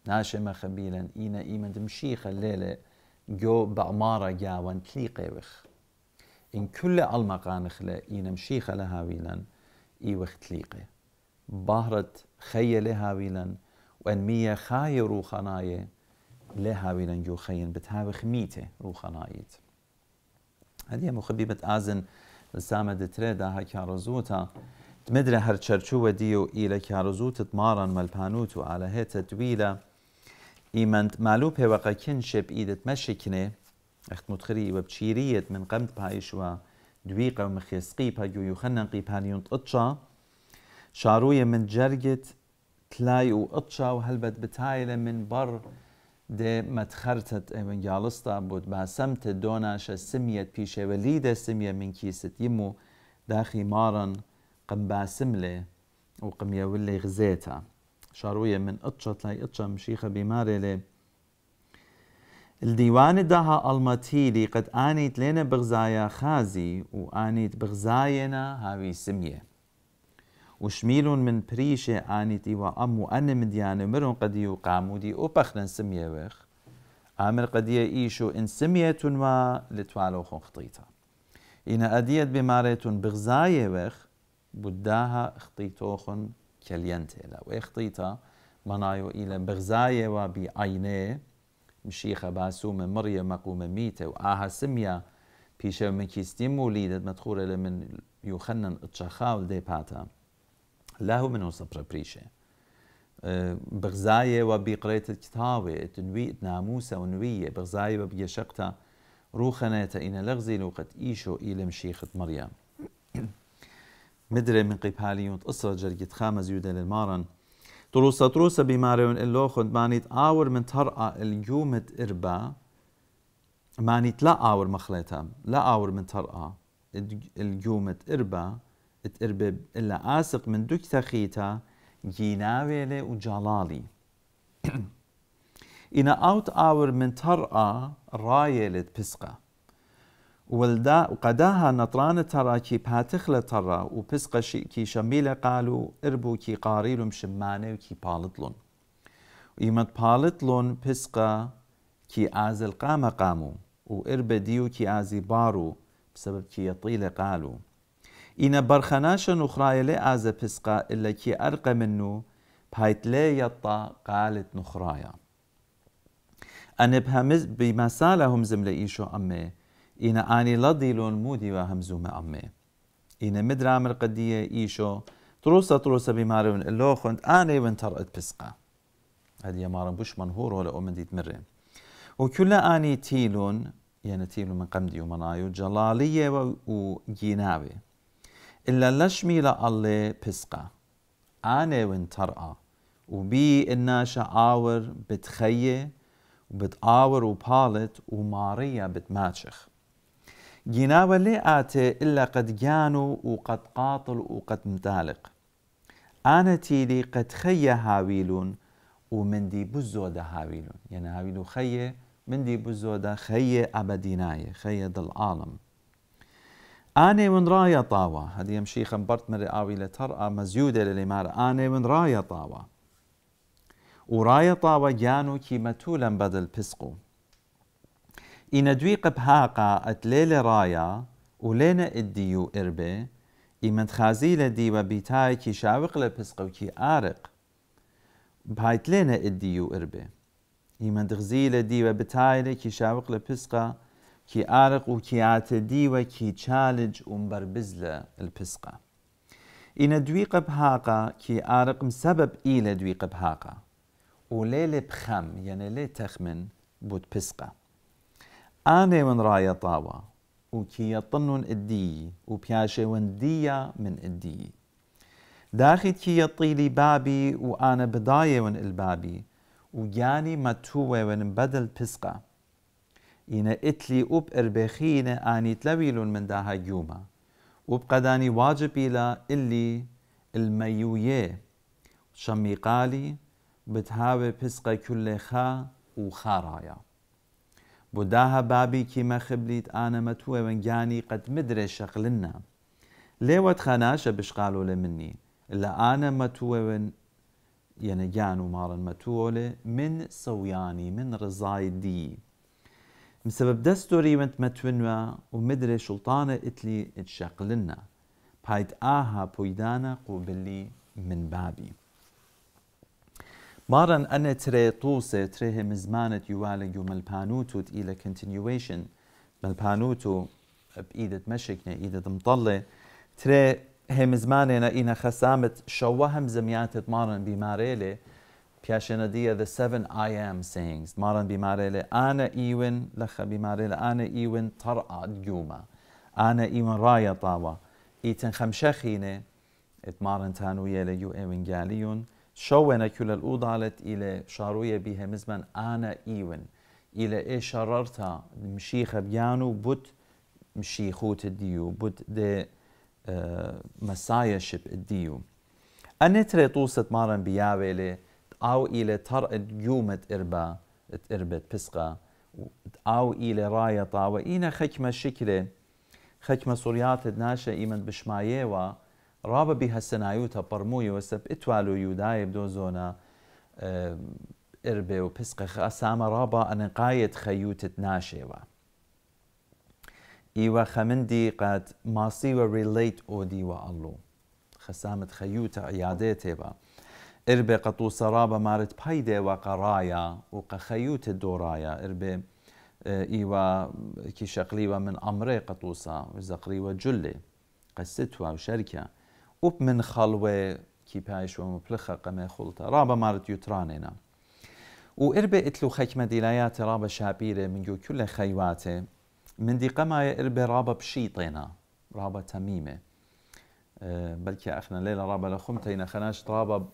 [SPEAKER 1] ناشما خبيلا إينا إيما دمشيخ الليلة جو بعمارة جاوان تليقي وخ إن كل علمقان خلا إينا مشيخ لها ويلا إي وخ تليقي بهرت خي ويلا وأن مية خاي روخناية ويلا جو خين بتهاوخ ميتة روخنايت هذه مخبيبة آزن لسامة تريدا هكا رزوتا تمدرە هر چەرچووە دی إلى كارزو کارزوو تتماڕەن على هي تدويلة إيمان ئیمەند مالو پێوەقەکن كنشب ئیدت مەشکنێ اخت وە وبشيرية من قمت بايشوا دويقة قەومە خێسقی پەگوی و خەنەنقی پانیون ئەتچا شارویە من جرجت تلاي و ئەتچا و هەلبەت بتایلە من بەڕ دێ مەتخەرتت ئەمە یاڵستا بۆت باسەمتە دۆناشە سمیت پیشەوەلی دەسمیە من کیستیم و داخی مارن قم باسملة وقم يولي غزيتا شاروية من قطشة لاي قطشة مشيخة بماري لي الديوان دها المتيلي قد آنيت لنا بغزايا خازي وآنيت بغزاينا هاوي سمية وشميلون من بريشة آنيت إيوا أم وأن مديان مرون قد يقامو دي أو سمية ويخ عامل قد إيشو إن سمية تنوى لتوالو خون خطيطة إن أديت بمارة بغزاية ويخ بداها اختيتوخن كلينتيلا واختيتا منايو إلى بغزاية وبي عينيه مشيخة باسومة مريم مقومة ميتة وآها سمية بيشة مكيستيم وليدت مدخورة لمن يخنن اتشخاو دي باتا لاهو منو صبر بريشة بغزاية وبي الكتابة تنوي ناموسة ونوية بغزاية وبيشقتا شقتا روخنة إن لغزي لوقت إيشو إلى مشيخة مريم مدري من قبالي ونت أسرة جرقة خامز يودا للمارن تروسا تروسا بماريون اللو خد مانيت آور من تهرقة اليومت إربا مانيت لا آور مخليتا لا آور من تهرقة اليومت إربا تقرب إلا آسق من دوك تخيتا جيناويلي وجلالي إنا أوت آور من ترقى رايلت بسقة ولدا وقداها نطران ترى كي باتخل ترى وبسق شي كي شميلة قالوا إربو كي قاريلو مشمانة وكي بالطلون ويمت بالطلون بسق كي آز القامة قامو وارب ديو كي آزي بارو بسبب كي يطيل قالوا إن برخناش نخراي آز بسق إلا كي أرق منو بايتلي يطا قالت نخرايا أنا بهمز بمسالهم زملة إيشو أمي اینا آنی لدیلون مودی و همزوم امه اینا مدرامر قدیه إيشو تروسة تروسة بمارون اللو آني وان ترقت بسقة هدي مارن بوش منهور ولا أمن ديت مرة وكل آني تيلون يعني تيلون من قمدي ومنايو جلالية وجينابي إلا لشمي لألي بسقة آني وين ترقى وبي الناشا آور بتخيي بتآور وبالت وماريا بتماتشخ جناوة لي آتي إلا قد جانو وقد قاطل وقد متالق أنا تيلي قد خي هاويلون ومن دي بزودة هاويلون يعني هاويلو خي من دي بزودة خي أبديناي خي دل عالم أنا من راية طاوة هذه يمشي خنبرت من رئاوي لترأى آه، مزيودة للإمارة أنا من راية طاوة وراية طاوة جانو كي متولا بدل بسقو إن دويق بهاقا أتليل رايا ولينا إديو إربي إمن خازيلة دي وبيتاي كي شاوق لبسقو كي آرق بهايت لينا إديو إربي إمن دغزيلة دي وبتاي كي شاوق لبسقا كي آرق وكي عاتدي وكي تشالج ومبر ومبربزلة البسقة إن دويق بهاقا كي آرق مسبب إيلا دويق بهاقا وليل بخم يعني لي تخمن بود بسقه آني من راية طاوة وكي يطنون الدي وبياشي وندية من الدي داخل كي يطيلي بابي وأنا بداية ون البابي وياني توي ون بدل بسقة إن إتلي أب إربخين آني تلويلون من داها يوما وبقداني واجب إلى اللي الميوية شميقالي بتهاوي بسقة كل خا وخارايا بوداها بابي كي ما خبليت أنا متوى جاني قد مدري شغلنا لي وات وتخناشة بش قالوا لمني إلا أنا متوى يعني جانو ومارا متولة من صوياني من رضاي دي بسبب دستوري وانت متونوا ومدري شلطانة اتلي اتشغلنا بايت آها بويدانا قبلي من بابي مارن أنا تري طوسة تريه مزمانة يوالك يوم البانوتو تقيلة continuation مالبانوتو بإيدة مشكنا إيدة مطلة تري هي مزمانة إنا خسامت شوهم زميات مارن بماريلي بياشنا دي the seven I am sayings مارن بماريلي أنا إيوين لخ بماريلي أنا إيوين طرأة يوما أنا إيوين راية طاوة إيتن خمشخينة اتمارن تانو يلي يو إيوين جاليون شونا كل الأوضالت إلى شاروية بها مزمن أنا إيون إلى إيه شررتا مشيخة بيانو بوت مشيخوت الديو بوت دي آه مسايشب الديو تري طوسة مارن بياويلي أو إلى تر يومت إربا إربت بسقة أو إلى راية طاوة إينا خكمة شكلة خكمة سوريات ناشا إيمن بشمايوا ڕاببی هەسەنایی تە پەرمووی وەسە اتوالو یودایە بدۆ زۆنا ئربێ و پسقە ئەسامە ڕابە ئەنقایەت خەیوتت ناشێوە. ئیوە خەمندی قەت ماسیوە ریلیت ئۆدیوە ئەلو خەسامت خەیوتە یادێ تێبە. ئربێ قەت و سەرابە ايوه مارت پای دێوە قەڕایە و قەخەیوتە دۆڕایە ئربێ ئیوە کی شەقلیوە من ئەمرێ قەتوسا زەقلیوە جلێ قەستتوە و شەرکە. up min xalwe ki payş ve muplixa qame xulta raba marit و U اتلو itlu xekme dilayate raba şabire min gö külle xeyvate من دي قماية إربة رابة بشيطينا رابة تميمة أه بلكي أخنا ليلة رابة لخمتينا خناش رابة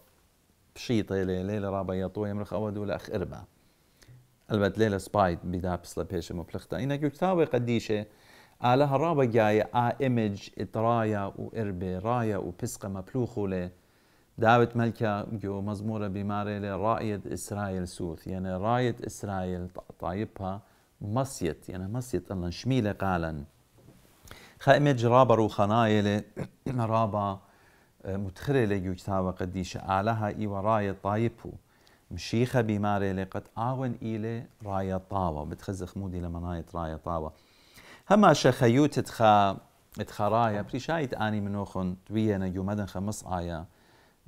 [SPEAKER 1] بشيطة ليلة رابة يطوية مرخ أود ولا أخ إربة قلبت ليلة سبايد بدابس لبيشة مبلغتا إنا كتاوي قديشة آلا هرابا جاي آ إيمج إترايا وإربي رايا وبسقة مبلوخولة داود ملكا جو مزمورة بماري رايد إسرائيل سوث يعني رايد إسرائيل طايبها مصيت يعني مصيت الله شميلة قالا خائمج رابا روخنايلة رابا متخرلة جو كتابة قديشة آلها إي راية طايبو مشيخة بماري قد آون إيلي رايا طاوة بتخزخ مودي لمناية رايا طاوة هەماشە خەیوتت خەڕایە پریشایت ئانی منۆخۆن دویەنە گومەدەن خەمەس ئاە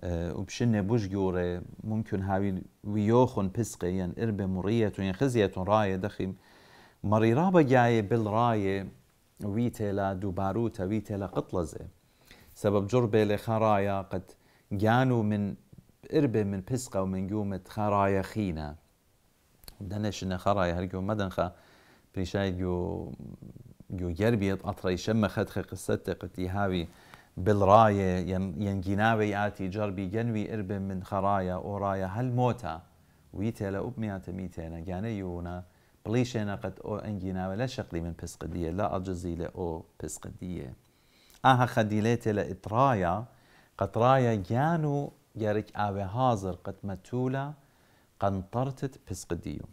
[SPEAKER 1] آه، وبشنێ بش گۆڕێ ممکن هاوی ویۆخۆن پسقەیەن يعني ئربێ مڕیەت و خزیەتون ڕایە يعني دەخیم مەڕیرا بەگایە بڵڕایە وی تێلا دووباروتە وی تێلا قتلەزێ سبب جڕ قطلزة سبب جربة لخرايا قد جانو من اربة من بسقة ومن من گومت خينا خینە دەنێشنە خەڕایە هەرگۆ مەدەنخە بريشايد گو أطري شم خدخ قصت قتي هاوي بالراية ين یەنگیناوی آتي جربي جنوي إرب من خەڕایە ئۆڕایە هەل مۆتە وی تێلە ئوبمیاتەمی جاني يونا بليشنا قد أو ئۆ ئەنگیناوە لە شەقلی من پسقدیە لە ئەجززی لە ئۆ پسقدیە ئاها خەدیلێ تێلە ئیتڕایە قەتڕایە گیان و گەرک ئاوێ حاضر قەتمە توولە قەنتەرتت پسقدیوم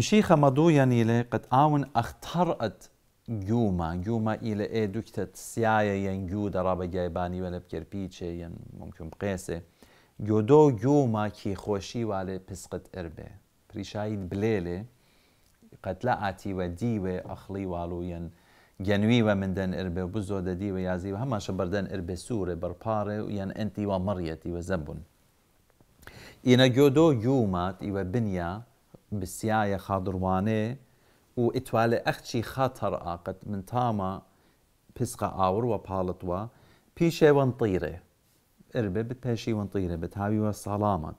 [SPEAKER 1] مشيخة يعني لي قد آون اخترقت جوما جوما إلى إيه دكتة سيايا ين جو درابة جايباني ولا بكر بيتشي ين ممكن بقيسة جودو جوما كي خوشي والي بسقت إربي بريشايد بليلي قد لعتي وديوة أخلي والو ين جنوي ومن دن إربي وبزو ددي ويازي وهما شبردن إربي سوري برباري وين أنتي ومريتي وزبن إنا جودو جومات إيوا بنيا بسياية خاضروانه و اتوالي اخشي خاطر اقت من تاما بسقة آور وبالطوا بيشي ونطيرة إربة بتبيشي ونطيرة بتهاوي وصلامت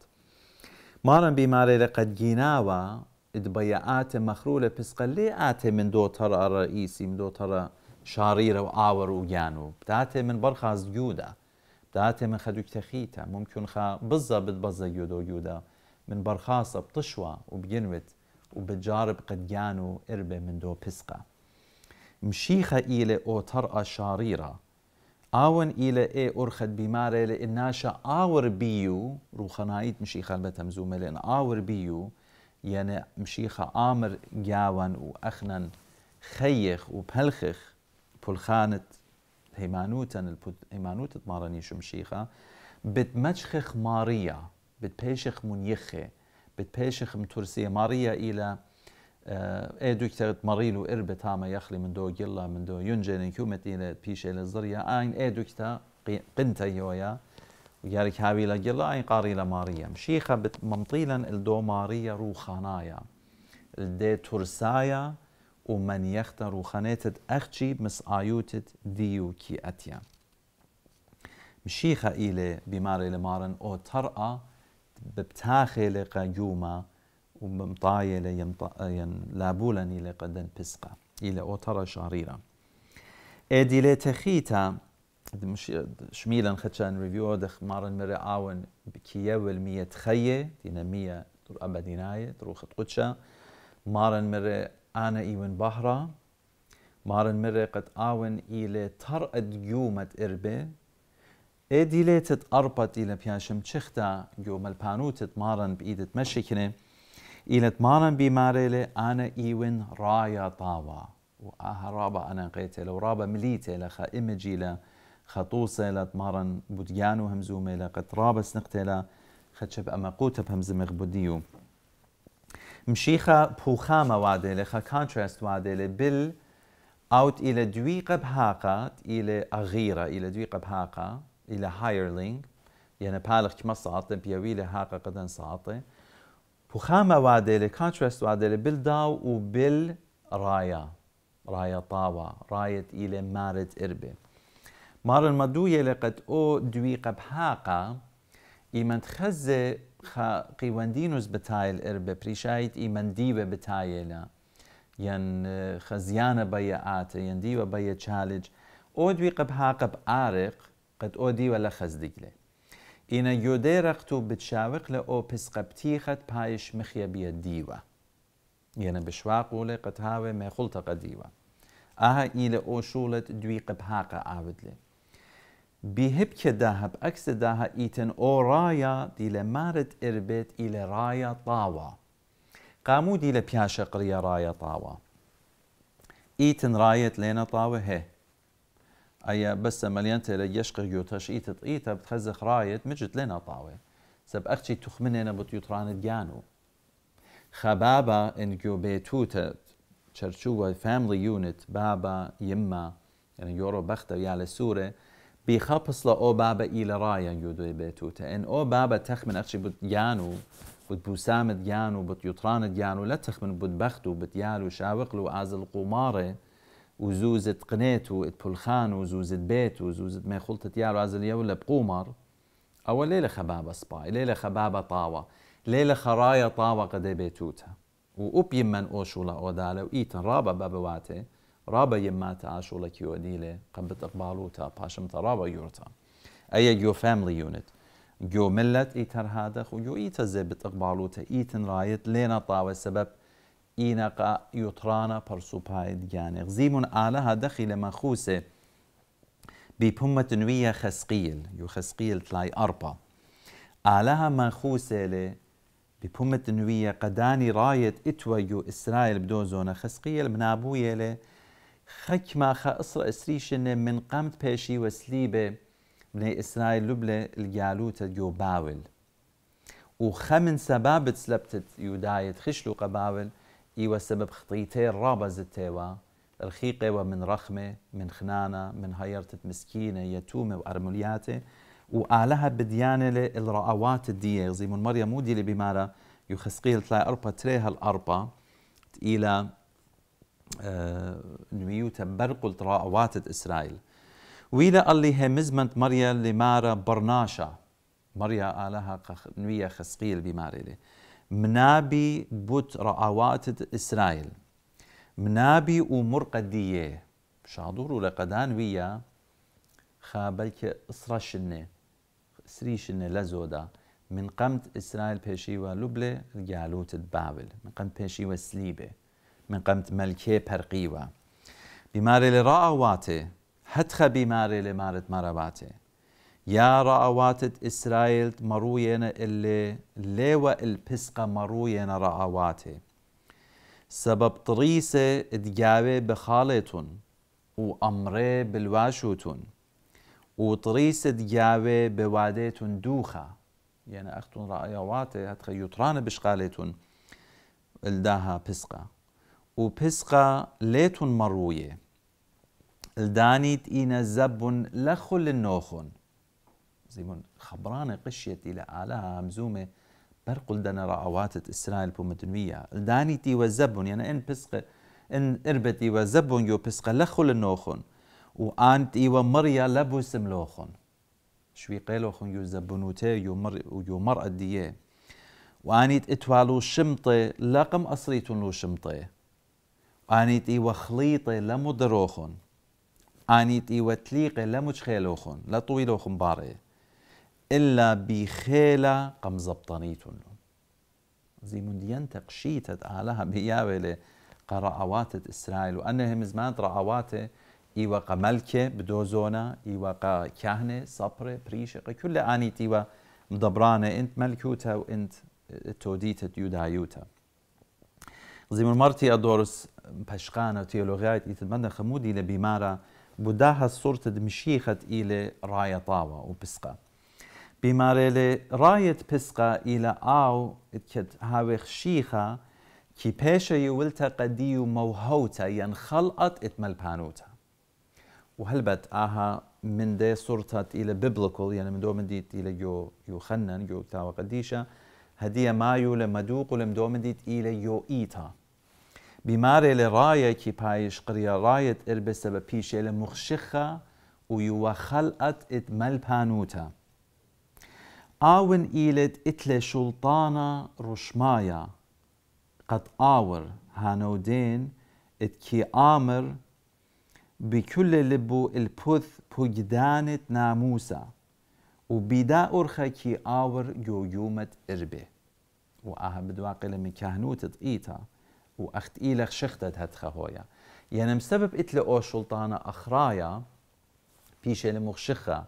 [SPEAKER 1] مارا بيماري لقد جيناوا ادبيعات مخرولة بسقة لي آتي من دو ترى رئيسي من دو دوتر شاريرة وآور ويانو بتاتي من برخاز جودة بتاتي من خدوك تخيتا ممكن خا بزا بتبزا جودو جودة من برخاصة بطشوة وبينوت وبتجارب قديانو إربة من دو بسقة مشيخة إيلة أو ترقى شاريرة آون إيلة إي أرخد بمارة لإناشا آور بيو روخنايت مشيخة البتا مزومة لأن آور بيو يعني مشيخة آمر جاوان وأخنن خيخ وبهلخخ بلخانة هيمانوتن البود... تمارني مارانيش مشيخة بتمشخخ ماريا بتبيشخ منيخه بتبيشخ مترسية ماريا إلى آه، اي دكتور مريلو إربة تاما يخلي من دو جلا من دو ينجن كومت إلى بيشة إلى الزرية أين اي دكتور قنتا يويا ويارك هاوي لجلا أين قاري لماريا مشيخة ممطيلا الدو ماريا روخانايا الدي ترسايا ومن يخت روخانيتت أخشي مس آيوتت ديو كي أتيا مشيخة إلى بماري لمارن أو ترأى ببتاخي لقا يوما ومطاية لابولني لقا دن إلى أوترا شاريرا إدي لتخيتا مش شميلا خدشان ريفيو دخ مارن مري آون بكيه والمية تخية دينا مية تر أبديناية تروخ قدشا مارن مري أنا إيوان بحرا مارن مري قد آون إلى ترأد يومت إربي اديلتت اربط الى بياشم تشختا يوم البانوت مارن بايدت مشكنه الى مارن بماريله انا ايوين رايا طاوا وأهرابا انا قيتله ورابا مليته لخا امجيله خطوصه لتمارن بوديانو همزومه لقترابا سنقتله خشب اما قوتب همزم غبوديو مشيخة بوخامة وعدلة خا كونتراست وعدلة بل اوت الى دويقة بهاقة الى اغيرة الى دويقة بهاقة الى هايرلينج يعني بالغ كما ما بيوي له هاقا قد ساعطة وخامة وادلة كونتراست وادلة بالداو وبال رايا رايا طاوا راية إلى مارد إربي مار المدو لقد أو دوي قبهاقا إيمان تخزة قيواندينوز بتايل إربي بريشايت إيمان ديوة بتايلة ين خزيانة بيا آتة ين ديوة بيا تشالج أو دوي قبهاقا بآرق قد أودي ولا خزدقلي إن يودي رقتو بتشاوق لأو قبتي خد بايش مخيا بيا ديوة يعني بشواق ولي قد هاوي ما خلطة قديوة أها إلى أو شولت دوي قبهاقة عاودلي بيهب داهب أكس داها إيتن أو رايا دي لمارد إربت إلى رايا طاوة قامو دي لبياشة قرية رايا طاوة إيتن رايت لنا طاوة هه ئەە بس مەلیان تێرە یشقە گوتەشئیتت ايت بتخەزە خڕایەت مجد لێ ناپاوێ سەب ئەخچی توخمنێنە بۆ یوترانت گیان و خەبابە ئەنگۆ بێتوتە چەرچووە فاملی یونت بابە یممە یۆرۆ يعني بەختە یا لە سوورێ بیخەپس لە ئۆ بابە ئی لە ڕایە گوێ بێتوتە ئەن ان او بابا تخمن بوت گیان و بت بوسامت گیان و بت یوترانت گیان و لە تەخمن بوت بەخت و بتیال ازل شاوقل وزوزة قنات وبلخان وزوزة بيت وزوزة ما خلطت يارو عزل يولا بقومر أو ليلة خبابة سباي ليلة خبابة طاوة ليلة خرايا طاوة قد إيه بيتوتها وأب يمن أوشولا أودالة وإيتن رابا بابواتي رابا يمات كيو كيوديلة قبت إقبالوتا باشمتا رابا يورتا أي جو فاملي يونت جو ملت إيتر هادخ جو إيتا زبت إقبالوتا إيتن رايت لينا طاوة سبب ئینەقا یوترانە پەرسوپایت گیانێ يعني غزیمون ئالەها دەخی لە مەخوسێ بیپمە نوویە خەسقیل یو خەسقیل تلای ئەرپا ئالەها مەخوسێ لێ بپمت نوویە قەدانی ڕایەت ئیتوە یو ئیسرائیل بدۆ زۆنە خەسقیل منابووە لێ خەکما خە ئەسر ئەسریشنێ من قمت بيشي وسليبة من إسرائيل لبلة الجالوتة يو باول وخمن سبابت سلبتت يو دايت خشلو قباول إيوا سبب خطيتي رابز زتيوا رخيقي ومن رخمة من خنانة من هيرتة مسكينة يتومة وأرملياتة وآلها بديانة للرأوات الدية زي من مريم مودي اللي بمارا يخسقيل تلاقي أربا تريها الأربا إلى آه، نويوتا برقل رأوات إسرائيل ويلا اللي هي مزمنت مريم اللي مارا برناشا مريا آلها نوية خسقيل بمارة منابي بوت رعوات إسرائيل منابي أمور قدية شادور لقدان ويا خابلك إسرا شنة إسري شنة لزودا من قمت إسرائيل بيشي ولبلة جالوت بابل من قمت بيشي وسليبة من قمت ملكي برقيوة بماري لرعواته هتخ بماري لمارت مرباته يا رأواتت إسرائيل مروينا اللي ليوة البسقة مروينا رأواتي سبب طريسة اتجابي بخالتون وأمري بالواشوتون وطريسة اتجابي بواديتون دوخة يعني أختون رأيواتي هتخي يطران بشقالتون الداها بسقة وبسقة ليتون مروية الدانيت إينا زبن لخل النوخون زيمون خبرانه قشيت الى آلها مزومه برقل دنا رأواتت إسرائيل بومدنوية تي وزبون يعني إن بسق إن إربتي وزبون يو بسق لخل النوخن تي ومريا لبو سملوخن شوي قيلوخن يو زبونوتي يو, مر يو أديه ديه وآنيت إتوالو شمطي لقم أصريتون لو شمطة وآنيتي وخليطة لمدروخن آنيتي وتليقة لمجخيلوخن لطويلوخن باري إلا بخيلة قم زبطنيتن زي منديان تقشيتت آلها بياولة قرعواتت إسرائيل وأنه مزمان رعواته إيوا قملكة بدوزونا إيوا كهنة صبرة بريشقة كل آني إيوا مدبرانة أنت ملكوتا وأنت توديتت يودايوتا زي من مرتي أدورس بشقانة تيولوغيات إتمنى خمودي لبيمارة بداها صورة دمشيخة إلى راية طاوة وبسقة بیمارل رایت پسقا ایلا آو اتکد هاوخ شیخا كي بيشا يولتا قديو موهوتا ينخلقت اتمل بانوتا وهلبت آها من دي صورتت إلى بيبليكال يعني من دومن ديت إلى يو يوخنن يو تاوى قديشة هدية مايو لمدوق ولم دومن ديت إلى يو إيتا بماري لراية كي بايش قرية راية إربسة ببيشة لمخشخة ويوخلقت اتمل بانوتا آون إيلت إتلي شلطانا رشمايا قد آور هانودين إتكي آمر بكل لبو البث بجدانت ناموسا وبدا أرخا كي آور جو يومت إربي وآها بدواقي لما كهنوتت إيتا وأخت إيلخ شختت هتخهويا يعني مسبب إتلي أو شلطانة أخرايا بيشي لمخشخة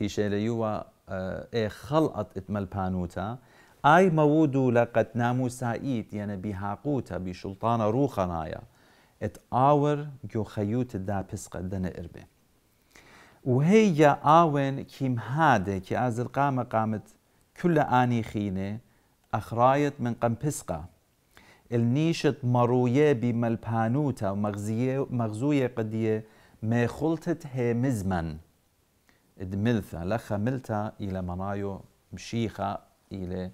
[SPEAKER 1] بيشي ليوا آه، اي خلقت اتمل بانوتا اي مودو لقد نامو سايت يعني بهاقوتا بشلطان روخنايا ات اور جو خيوت دا بسق دنا اربي وهي آون كيم هاده كي از القامة قامت كل آني خينة أخرايت من قم بسقا النيشت مروية بملبانوتا ومغزية مغزوية قدية ما خلطت هي مزمن دملثا لخا ملتا إلى منايو مشيخة إلى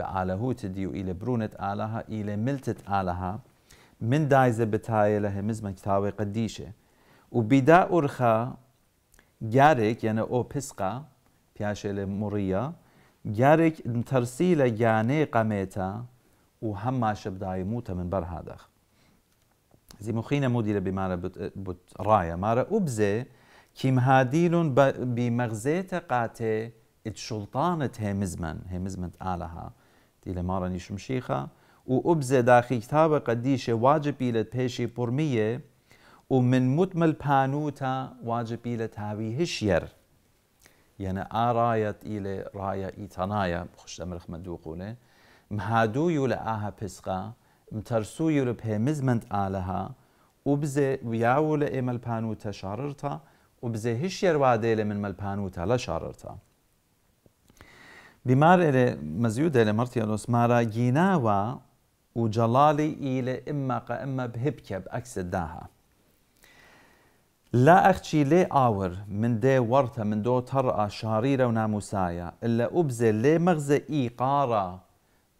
[SPEAKER 1] على هو إلى برونت آلها إلى ملتت آلها من دايزة بتاية لها مزمن كتاوي قديشة وبدا أرخا جارك يعني أو بسقا بياشة لموريا جارك ترسيل يعني قميتا وهم شبداي موتا من بر هذا زي مخينا مدير بمارا بت, بت رايا مارا أبزي كيم هاديل بمغزيت قاتي السلطانة هيمزمن هيمزمن آلها تيلا مارني شمشيخة وأبزة داخل كتابة قديشة واجب إلى تبيشي برمية ومن متمل بانوتا واجب إلى تاوي هشير يعني آراية إلى راية إيتانايا خش أمرخ مدوقولة مهادو يولا آها بسقا مترسو يولا بهمزمنت آلها وبزي وياولا إيمال بانوتا شاررتا و بزێ هیچ یێوادەیە لە من مەلپانوتە لا شارڕتا. بمار إلي مزيود لە مەرتیانۆس مارە گیناوە و جەڵالی إما لە ئمەقە ئەمە بهبکە ئەکسە داها. لا أختي لي آور من دي ورطة من دۆ تەڕە شاريرة و إلا لە ئوبزێ لێ مەغزە ئی قارە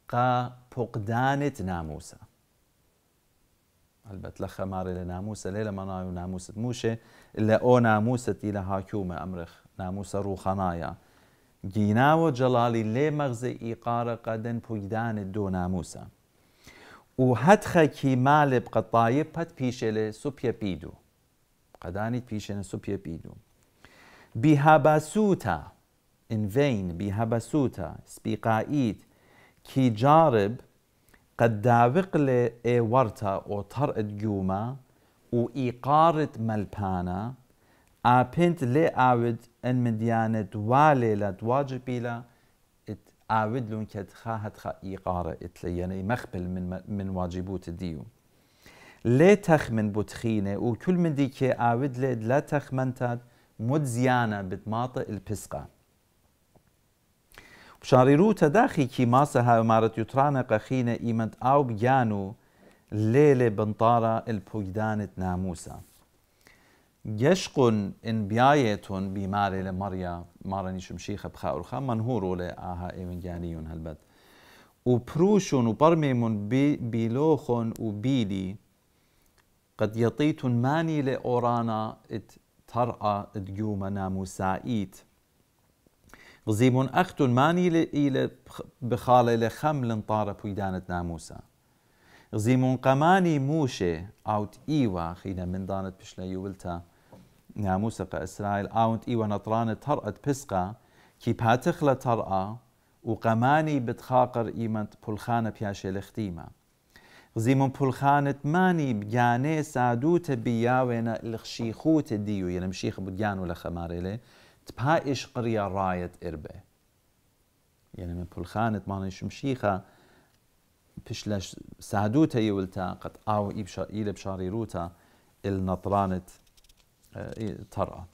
[SPEAKER 1] قا پوقدانت ناموسە. لخ مار ل ناموس لناموسة ليلة مناي ناموس موشة إلا أو ناموسة إلى هاكيومة أمرخ ناموس رو ناموسة روخنايا و جلالي ل مغز إيقارة قدن بوجدان دو ناموسة وهتخا كي مالب قطايب هت بيشل سوبيا بيدو قداني بيشن سوبيا بيدو بهبسوتا in vain بهبسوتا سبيقايد كي جارب قد داوقل اي ورطة او طرقت جوما و ايقارة ملبانا آبنت لي آود ان مديانة واليلة واجبيلة آود لون كتخاهت خا إيقارة إتلي يعني مخبل من, من واجبوت ديو لي تخمن بتخينة وكل من ديكي آود لي لا تخمنتات مد زيانة بتماطئ البسقة بشاري بشاڕیروتە داخیکی ماسە هاومارەت یوترانە قەخینە ئیمەند ئاو گیان و لێ لێ بنتارە ئەلپۆیدانت ناموسە. گەشقون ئینبیایەتۆن بیمارێ لە مەڕە ماڕەنی شمشیخە بخاورخە منهورۆ لێ ئاها ئێوەنگیانیون هەلبەت. و بروشون و بەرمێمون بيلوخون و بيلي قد يطيتون ماني لأورانا ات ترعى ات ادجوم ناموسائيت غزيمون أخت ماني إلى بخالة لخم لنطارة بويدانة ناموسا غزيمون قماني موشة أوت إيوا خينا من دانت بشلا يولتا ناموسا إسرائيل أوت إيوا نطرانة ترأت بسقة كي باتخلا ترأة وقماني بتخاقر إيمت بلخانة بياشي لختيمة غزيمون بلخانة ماني بجاني سادوت بياوين الخشيخوت ديو يعني مشيخ بديانو لخماري تبهايش قرية رايت إربة يعني من كل خانة مانا شمشيخة لش سادوتا يولتا قد آو إبشا إيل بشاري روتا النطرانة آه، ترى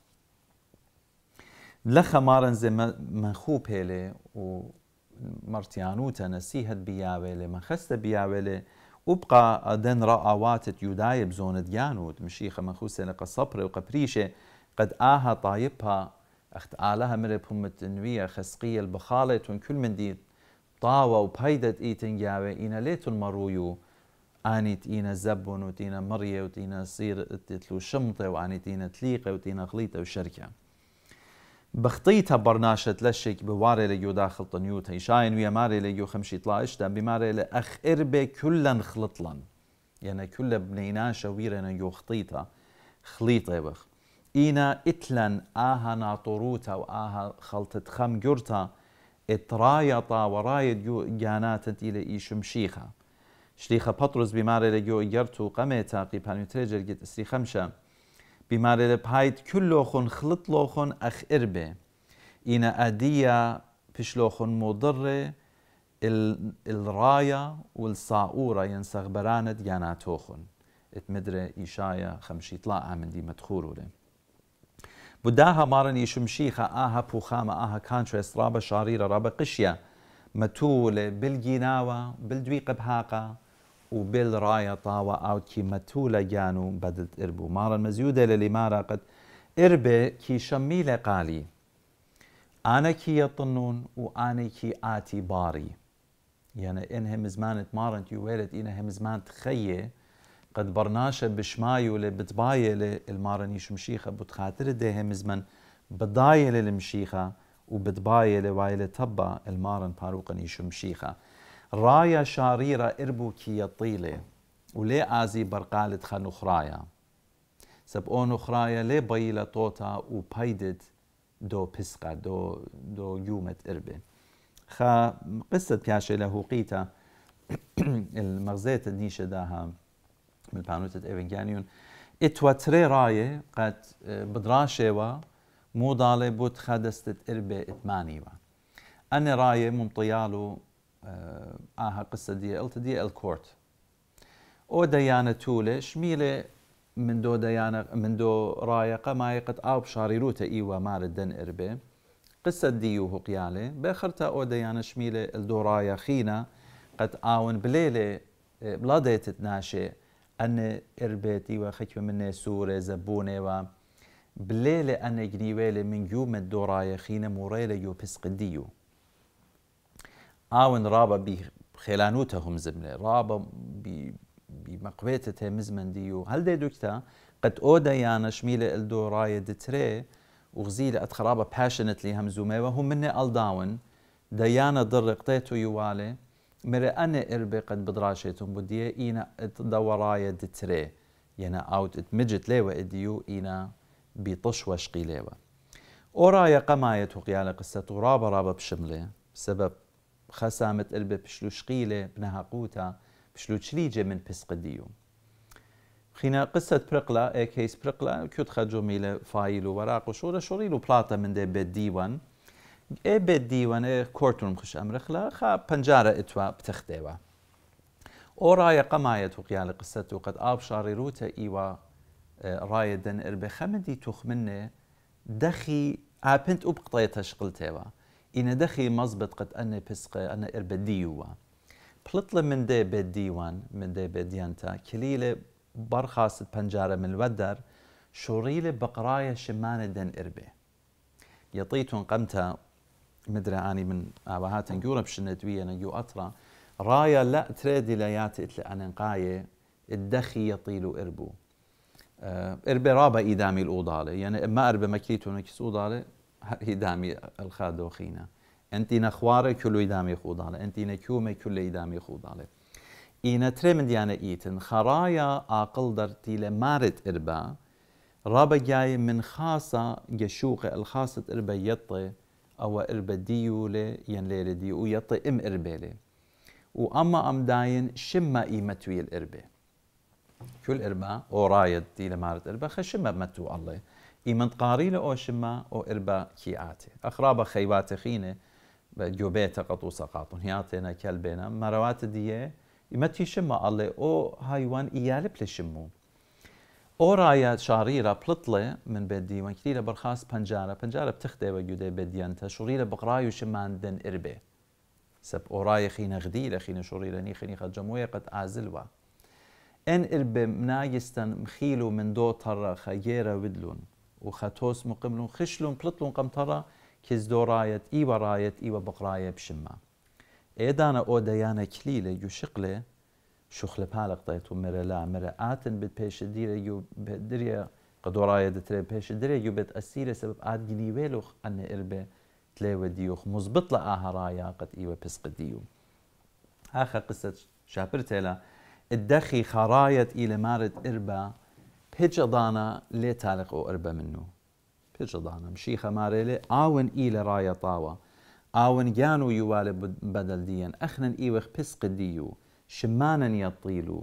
[SPEAKER 1] لخا مارن زي منخوب هيلي و مرتيانوتا نسيهت بياويلي منخست بياويلي وبقى دن رأواتت يدايب زونت يانوت مشيخة منخوسة لقى صبري وقبريشة قد آها طايبها اخت آلها مرب همت نوية خسقية البخالة تون كل من ديت طاوة وبهيدت ايتن جاوة اينا ليتون مرويو انيت اينا زبون وتينا مرية وتينا صير تتلو شمطة وانيت اينا تليقة وتينا خليطة وشركة بخطيتها برناشت لشك بواري ليو داخل طنيوت هيشاين ويا ماري ليو خمشي طلائش دا بماري لأخ إربي كلن خلطلن يعني كل بنيناشة ويرنا يو خطيطة خليطة بخ اینا إتلن آها ناطروتا و آها خلطت خم گرتا جرتا اترايطا ورايد جو ایشم شیخا إيشم شيخة بیماره لگو بمارة لجو إجرتو قميتا تریجر گیت جت خمشا بیماره لپاید کل لوخون خلط لوخون أخ اربه اینا إربي إينا أدية بشلوخن مضرة الراية والصاورة ينسغ برانت جاناتوخن اتمدري إيشايا خمشي طلاقة من دي مدخورولي بداها مارني شمشيخة آها بوخامة آها كانترس رابا شاريرة رابا قشية متولة بالجيناوة بالدوي قبهاقة وبالراية طاوة أو كي متولة جانو بدت إربو مارن مزيودة للي مارا قد إربة كي شميلة قالي أنا كي يطنون وأنا كي آتي باري يعني إنها مزمانة مارنت يوالد إنها مزمانة خيه قد برناشه بشمايولة بتبايلة المارنيش مشيخة بتخاطر ديها مزمن بضايلة المشيخة وبتبايلة وايلة تبا المارن باروقني شمشيخة رايا شاريرة كي طيلة ولي آزي برقالة سب أونو خرايا لي توتا و وبايدت دو بسقا دو دو يومت إربي خا قصة بياشي له قيتا المغزية النيشة داها من بانوتة ايفنجانيون اتوا رايه قد بدراشه و مو ضاله بوت خدست اربه اتماني و انا رايه ممطيالو اها قصه دي قلت دي الكورت او ديانه توله شميله من دو ديانة من دو راية قماي يقت أو بشاريروتا إيوا مال الدن إربي قصة ديوه قيالي بآخرتا أو ديانة شميلة الدو راية خينا قد آون بليلة بلا ديت تناشي أن إربيتي وخكو من سورة زبونة و بليلة أنا جنيويلة من يوم الدوراية خينا موريلة يو بسقديو آون رابا بي هم زملة رابا بي بمقبيتة مزمن ديو هل دي دوكتا قد أودا يانا شميلة الدوراية دتري وغزيلة أتخرابة باشنتلي همزومي وهم مني ألداون ديانا ضر قطيتو يوالي مرة أنا إربي قد بدراشتهم بدي إينا دورايا دتري ينا أوت اتمجت ليوة إديو إينا بيطش وشقي ليوة أورايا قماية وقيالة قصة رابا رابا بشملة بسبب خسامة إربي بشلو شقيلة بنها قوتا بشلو تشليجة من بسق ديو خينا قصة برقلا اي كيس برقلا كيوت خجو ميلة فايلو وراقو شورا شوريلو بلاطة من دي بيت ديوان ئێ إيه بێت دیوانێ کورتون إيه خوش ئەمرخلا خا پەنجارە ئتووا بتەختێوە. ئۆ ڕایە قەمایەت و قیالە قسەت و قەت ئاب شاری روتە ئیوا ڕایە آه، دەن ئەربێ خەمەدی توخمنێ دەخی ئاپنت و بقڵێ تەشقلتێوە. ئینە دەخی مەزبت قەت ئەنێ پسقە ئەنە ئەربە دیوە. پڵتلە من دێ بێ دیوان من دێ بێ دیان تا کلیلێ بەرخاست پەنجارە منوەدەر شوڕیلێ بەقڕایە شمانە دەن ئەربێ. يطيتون قمتا مدري اني من ئاوەها تەنگورە بشنەویە نەگو ئەترا ڕایە لا ترێدی لە یاتیت لە ئەنقاایێ الدخي يطيل إربو آه، إربي رابا ايدامي الأوضالة يعني ما إربي مكيتو نكس أوضالة إدامي الخادوخينا انتي نخوارة كل ايدامي خوضالة انتي نكومة كل ايدامي خوضالة إينا ترمند يعني إيتن خرايا عقل درتي لمارت إربا رابا جاي من خاصة جشوق الخاصة إربا يطي او اربا ديولة ين ليلة ديو يطي ام اربالة واما ام داين شما ايمتوي الاربة كل اربا او رايد دي لمارت اربا خشما متو الله ايمن قاريلة او شما او اربا كياتي اخرابا خيواتي خينه جوبيتا قطو سقاطون هياتينا كلبينا مروات ديه متي شما الله او هايوان ايالب لشمون اورايا چاریرە بلطلة من بدي وان بەدی برخاص بنجارة بنجارة بتخدي وجودة بدي انت شوڕیرە بقڕای و دن ئربێ سب اورايا خينا خینەغدی لە خینە ني خنیخە خد جموية قد ئەن ان منایستن مناجستن مخيلو من دو تەڕە خەگێرە ودلون و خەتۆس مقملون خشلون پڵتلون قەمتەڕە کز دۆڕایەت ئی وەڕایەت ئیوە بقڕایە بشمە ئێدانە ئۆدەیانە کلی كليلة گوشقلێ شخل پالق دایت طيب و مره لا مره آتن بد پیش دیره یو دریه قدورای تره پیش دیره یو بد اسیره سبب آد گلیوه لخ ان اربه و دیوخ مزبط لآها آه رایا قد پس بسق ديو آخر قصة تیلا الدخي خرایت ایل مارد إربا بهج دانا لی تالق أو منو منه دانا مشیخ ماره لی آون ایل رایا طاوا آون جانو یوال بدل ديان أخنا إيوخ بسق ديو شمانا يطيلوا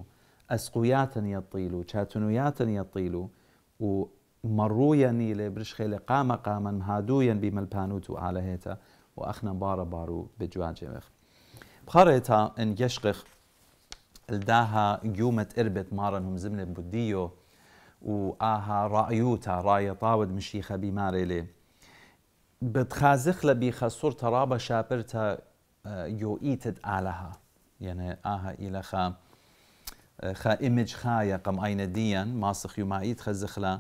[SPEAKER 1] أسقويات يطيلوا شاتنوياتا يطيلوا ومرويا نيلة برش خيلة قام قاما هادويا مهادويا على هيتا وأخنا بارا بارو بجواجي بخ بخاريتا إن يشقخ الداها يومة إربت هم زمن بوديو وآها رأيوتا راية طاود مشيخة بماريلي بتخازخ لبيخة صورة رابا شابرتا آه، يو إيتد آلها يعني آها إلى خا ئیمج خایە قەم ئاینە دییان ماسخی و مایت خەزخلا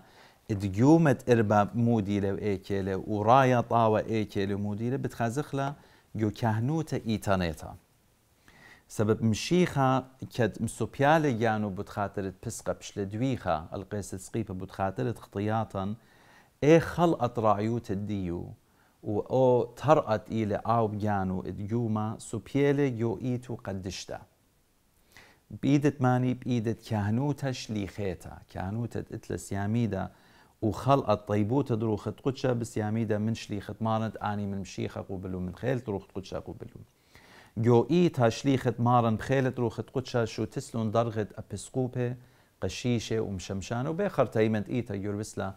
[SPEAKER 1] ئدگومت ئربە مودی لەو ئێکێلێ و ڕایە تاوە ئێکێلێ بتخزخلا جو گوکەهنوتە إيتانيتا سبب مشيخا كد مسوبيالة يانو بتخاطرت بسقة بشل دويخا القيس تسقيفة بتخاطرت اختياطا إيه خل اطراعيوت الديو و او ترأت إلى عاو جانو إدجوما سوبيلي يو إيتو قدشتا بإيدت ماني بإيدت كهنوتش ليخيتا كهنوتة إتلا و خلقت طيبوتة دروخت قدشة بسياميدا من شليخت مارنت آني من مشيخة قبلو من خيل دروخت قدشا قبلو جو إيتا شليخت مارن بخيل دروخت قدشا شو تسلون درغت أبسقوبة قشيشة ومشمشان وبيخر تايمنت إيتا يوربسلا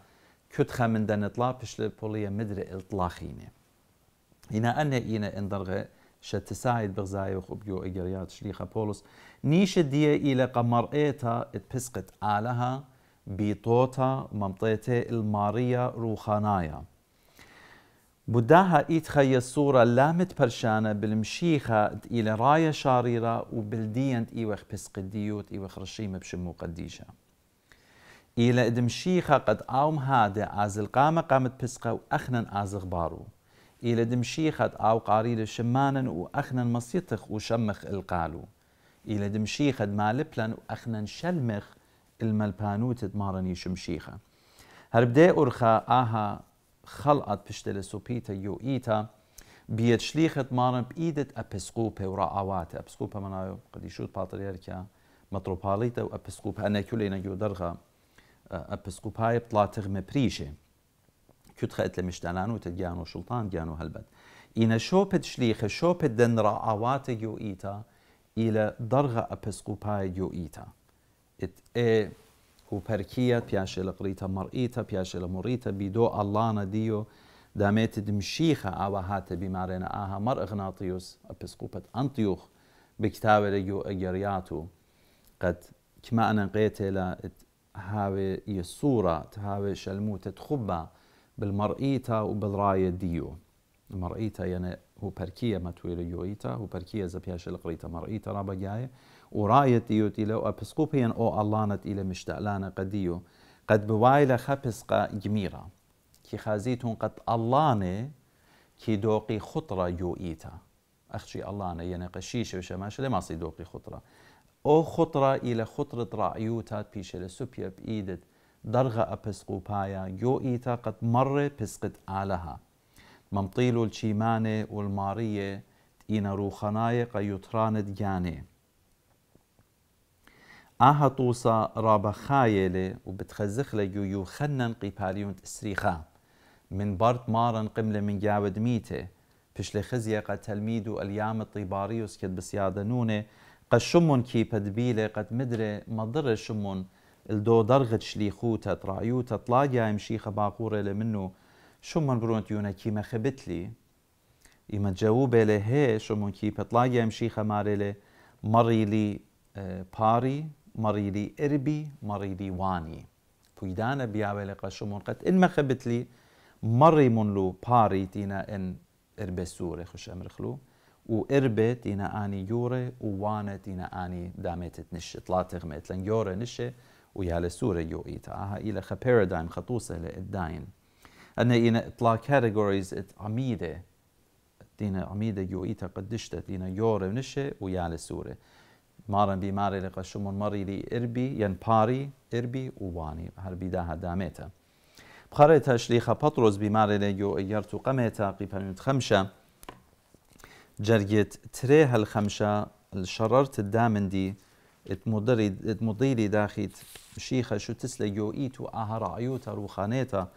[SPEAKER 1] كتخة من دن اطلاع بشل بولية مدري إطلاخيني هنا أنا إينا اندرغي شت ساعد بغزاي وخبجو إجريات شليخة بولوس نيش دي إلى قمر إيتا اتبسقت آلها بيطوتا ممطيتي الماريا روخانايا بداها إيتخا يسورة لامت برشانة بالمشيخة إلى راية شاريرة وبلدية إيوخ بسقديوت إيوخ رشيمة بشمو قديشة إلى إدم شيخة قد آوم هذا عز القامة قامت بسقة وأخنا عز غبارو إلى إدم شيخة آو قاريل شمانا وأخنا مصيطخ وشمخ القالو إلى إدم شيخة مالبلن وأخنا شلمخ الملبانوت دمارني شمشيخة هربدا أرخا آها خلقت بشتل سوبيتا يو إيتا بيت شليخة مارن بإيدة أبسقوبة وراءواتا أبسقوبة منايو قد يشوت باطريركا متروباليتا وأبسقوبة أنا كلنا يو درغا أه، ابسكوباي بڵاتغمە پریژێ کوتخەت لە میشتانان و تگیان و شڵتان گیان و هەلبەت ئینە شۆپت شلیخە شۆپت دەنرا ئاواتە گۆ ئیتا ئیلە دەرغە ئەپسکوپای گۆ ئیتا إيه، هوپەرکیە پیاشێ لە قڕیتە مەڕئیتە پیاشێ لە مڕیتە بیدۆ ئەلانە دیۆ دامێت دمشیخە ئاوا هاتە مر إغناطيوس أبسكوبت ئەغناتیوس ئەپسکوپت يو إجرياتو قد كما أنا قيت إلى هاوي يصورة هاوي شلمو تتخبى بالمرئيتا وبالراية ديو مرئيتا يعني هو بركية ما تويل يويتا هو بركية زبياش القريتا مرئيتا رابا جاي وراية ديو تيلو أبسقوبيا أو اللانة إلى مشتعلانا قديو قد بوايلة خبسقة جميرة كي خازيتون قد اللانة كي دوقي خطرة يوئيتا أخشي اللاني يعني قشيشة وشماشة لما صيدوقي خطرة او خطرة إلى خطرة رأيوتات بيش لسوبيا بإيدت درغة أبسقو بايا يو إيتا قد مر بسقت آلها ممطيلو الشيمانة والمارية إنا روخناي قيوتراند يعني آها طوسا رابا خايلة وبتخزخ لجو خنن قيباليون تسريخا من بارت مارن قملة من جاود ميته بشلي خزيقة تلميدو اليام الطيباريوس كد بسيادة نونه قد شمون كي بدبيله قد مدري مضر شمون الدو درغت شليخوتا ترايوتا طلاقيا مشيخة باقورة لمنو شمون برونت يونا ما خبتلي إما تجاوبة لهي شمون كي بطلاقيا مشيخة ماريلي مريلي باري اه، مريلي إربي مريلي واني بويدانا بيابل شمون قد إن ما خبتلي مري منلو باري تينا إن إربسوري خش أمر خلو وقربة تينقاني يورة ووانا تينقاني دامت نشة ثلاثة غمت لان يورة نشة ويا لسورة يو إيتا اها إلى خا بارادايم خطوصة لإداين أنا إنا طلع كاتيجوريز إت عميدة تينا عميدة يو إيتا قدشتة تينا يورة نشة ويا لسورة مارا بي ماري لقا شمر مري لي إربي ين باري إربي وواني هربي داها دامتا بخارتها شليخة بطرس بماري ليو إيارتو قمتا قيبان خمشة جرجت تري هالخمشة الشررت الدامن دي مديري مديري داخيت شيخة شو تسلي يو ايتو اهر عيوتا روخانيتا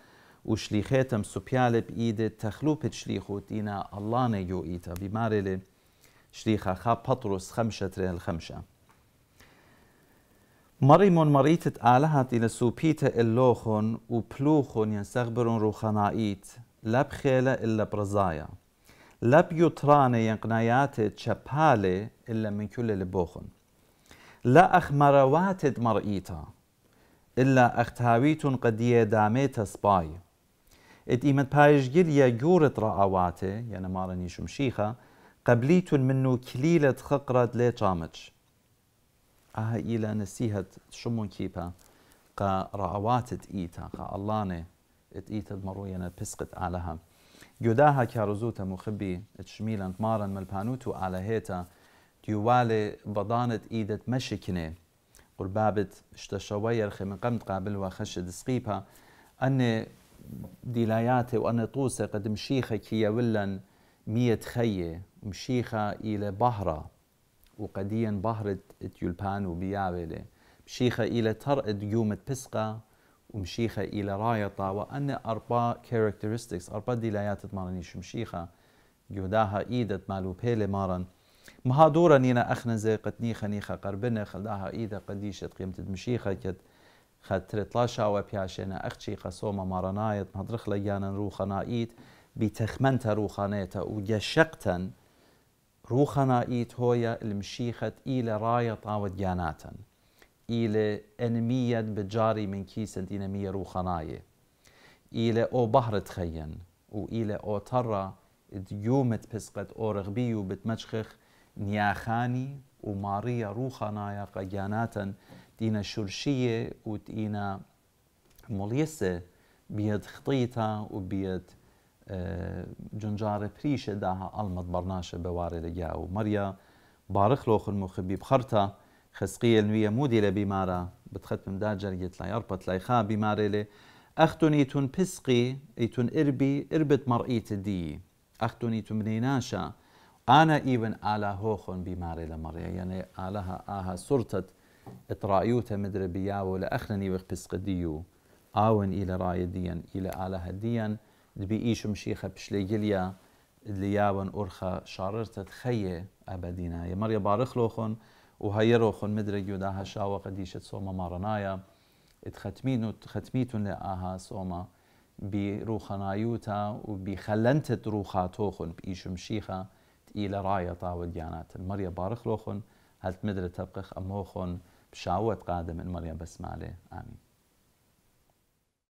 [SPEAKER 1] وشليخيتم سوبيالي بإيدي تخلوب شليخو دينا اللانة يو ايتا بمارلي شليخة خا بطرس خمشة تري هالخمشة مريمون مريت تقالهات إلى سوبيتا اللوخون وبلوخون ينسغبرون روخانائيت لا بخيلة إلا برزايا لا بيوترانة ينقنايات تشبالة إلا من كل البوخن لا أخمروات مرئيتا إلا أختاويت قدية داميتا سباي إت إيمت بايش يا جورت ترعواتي يعني مارني شمشيخة قبليت منو كليلة خقرات لي جامج أها إلا نسيهت شمون كيبا قا رأواتت إيتا قا اللاني إت إيتا مروينا يعني بسقط علىها جوداها كاروزوتا مخبي تشميلا مارا ملبانوتو على هيتا تيوالي بضانت ايدت مشكنه قربابت اشتشوية الخي من قمت قابل وخش دسقيبا أن ديلاياتي وأن طوسة قد مشيخة كي ولن مية خية مشيخة إلى بهرة وقديا بهرة تيولبانو وبيابلة مشيخة إلى ترقد يومت بسقة ومشيخة إلى رايطة وأن أربا characteristics أربا دلايات تمارنيش مشيخة يوداها إيدة مالو بيلي مارن مهادورة نينا أخنزة قد نيخة نيخة قربنا خلداها إيدة قديشة قيمة مشيخة كد خطرتلاشا وبياشينا أختي قصومة مارنايت مهدرخ ليانا روخنا إيد بتخمنت روخانيتا ويشقتا روخنا إيد هويا المشيخة إلى رايطة ودياناتا إلى أنميا بجاري من كيسة دينامية روخناية إلى أو بحر تخين وإلى أو ترى ديومة بسقط أو رغبيو بتمشخخ نياخاني وماريا روخنايا قياناتا دينا شرشية ودينا مليسة بيد خطيطة وبيد آه، جنجارة بريشة داها ألمت برناشة بواري لجاو ماريا بارخ لوخ المخبي بخرطه خسقية نوية مودي بمارة بتختم دا جريت لا يربط لا يخا بمارة لي أختوني تون بسقي يتون إربي إربت مرئيت دي أختني يتون منيناشا أنا إيوان على هوخن بيمارة لمريا يعني آلها آها اترايوتا إطرائيوتا بياو ولا وخ بسق ديو آون إلى راي ديان إلى آلها ديان دبي إيش مشيخة بشلي جليا اللي يابن أرخى شاررتت خيه أبدينا يا مريا بارخ لوخن وهيروخن مدري يوداها شاوة قديشة سوما مارنايا اتختمينو ختميتون لآها سوما بروخنايوتا وبخلنتت روخاتوخن بإيشم شيخة إلى راية طاول ديانات المريا بارخلوخن هل تمدر تبقخ أموخن بشاوة قادم المريا بسمالة آمين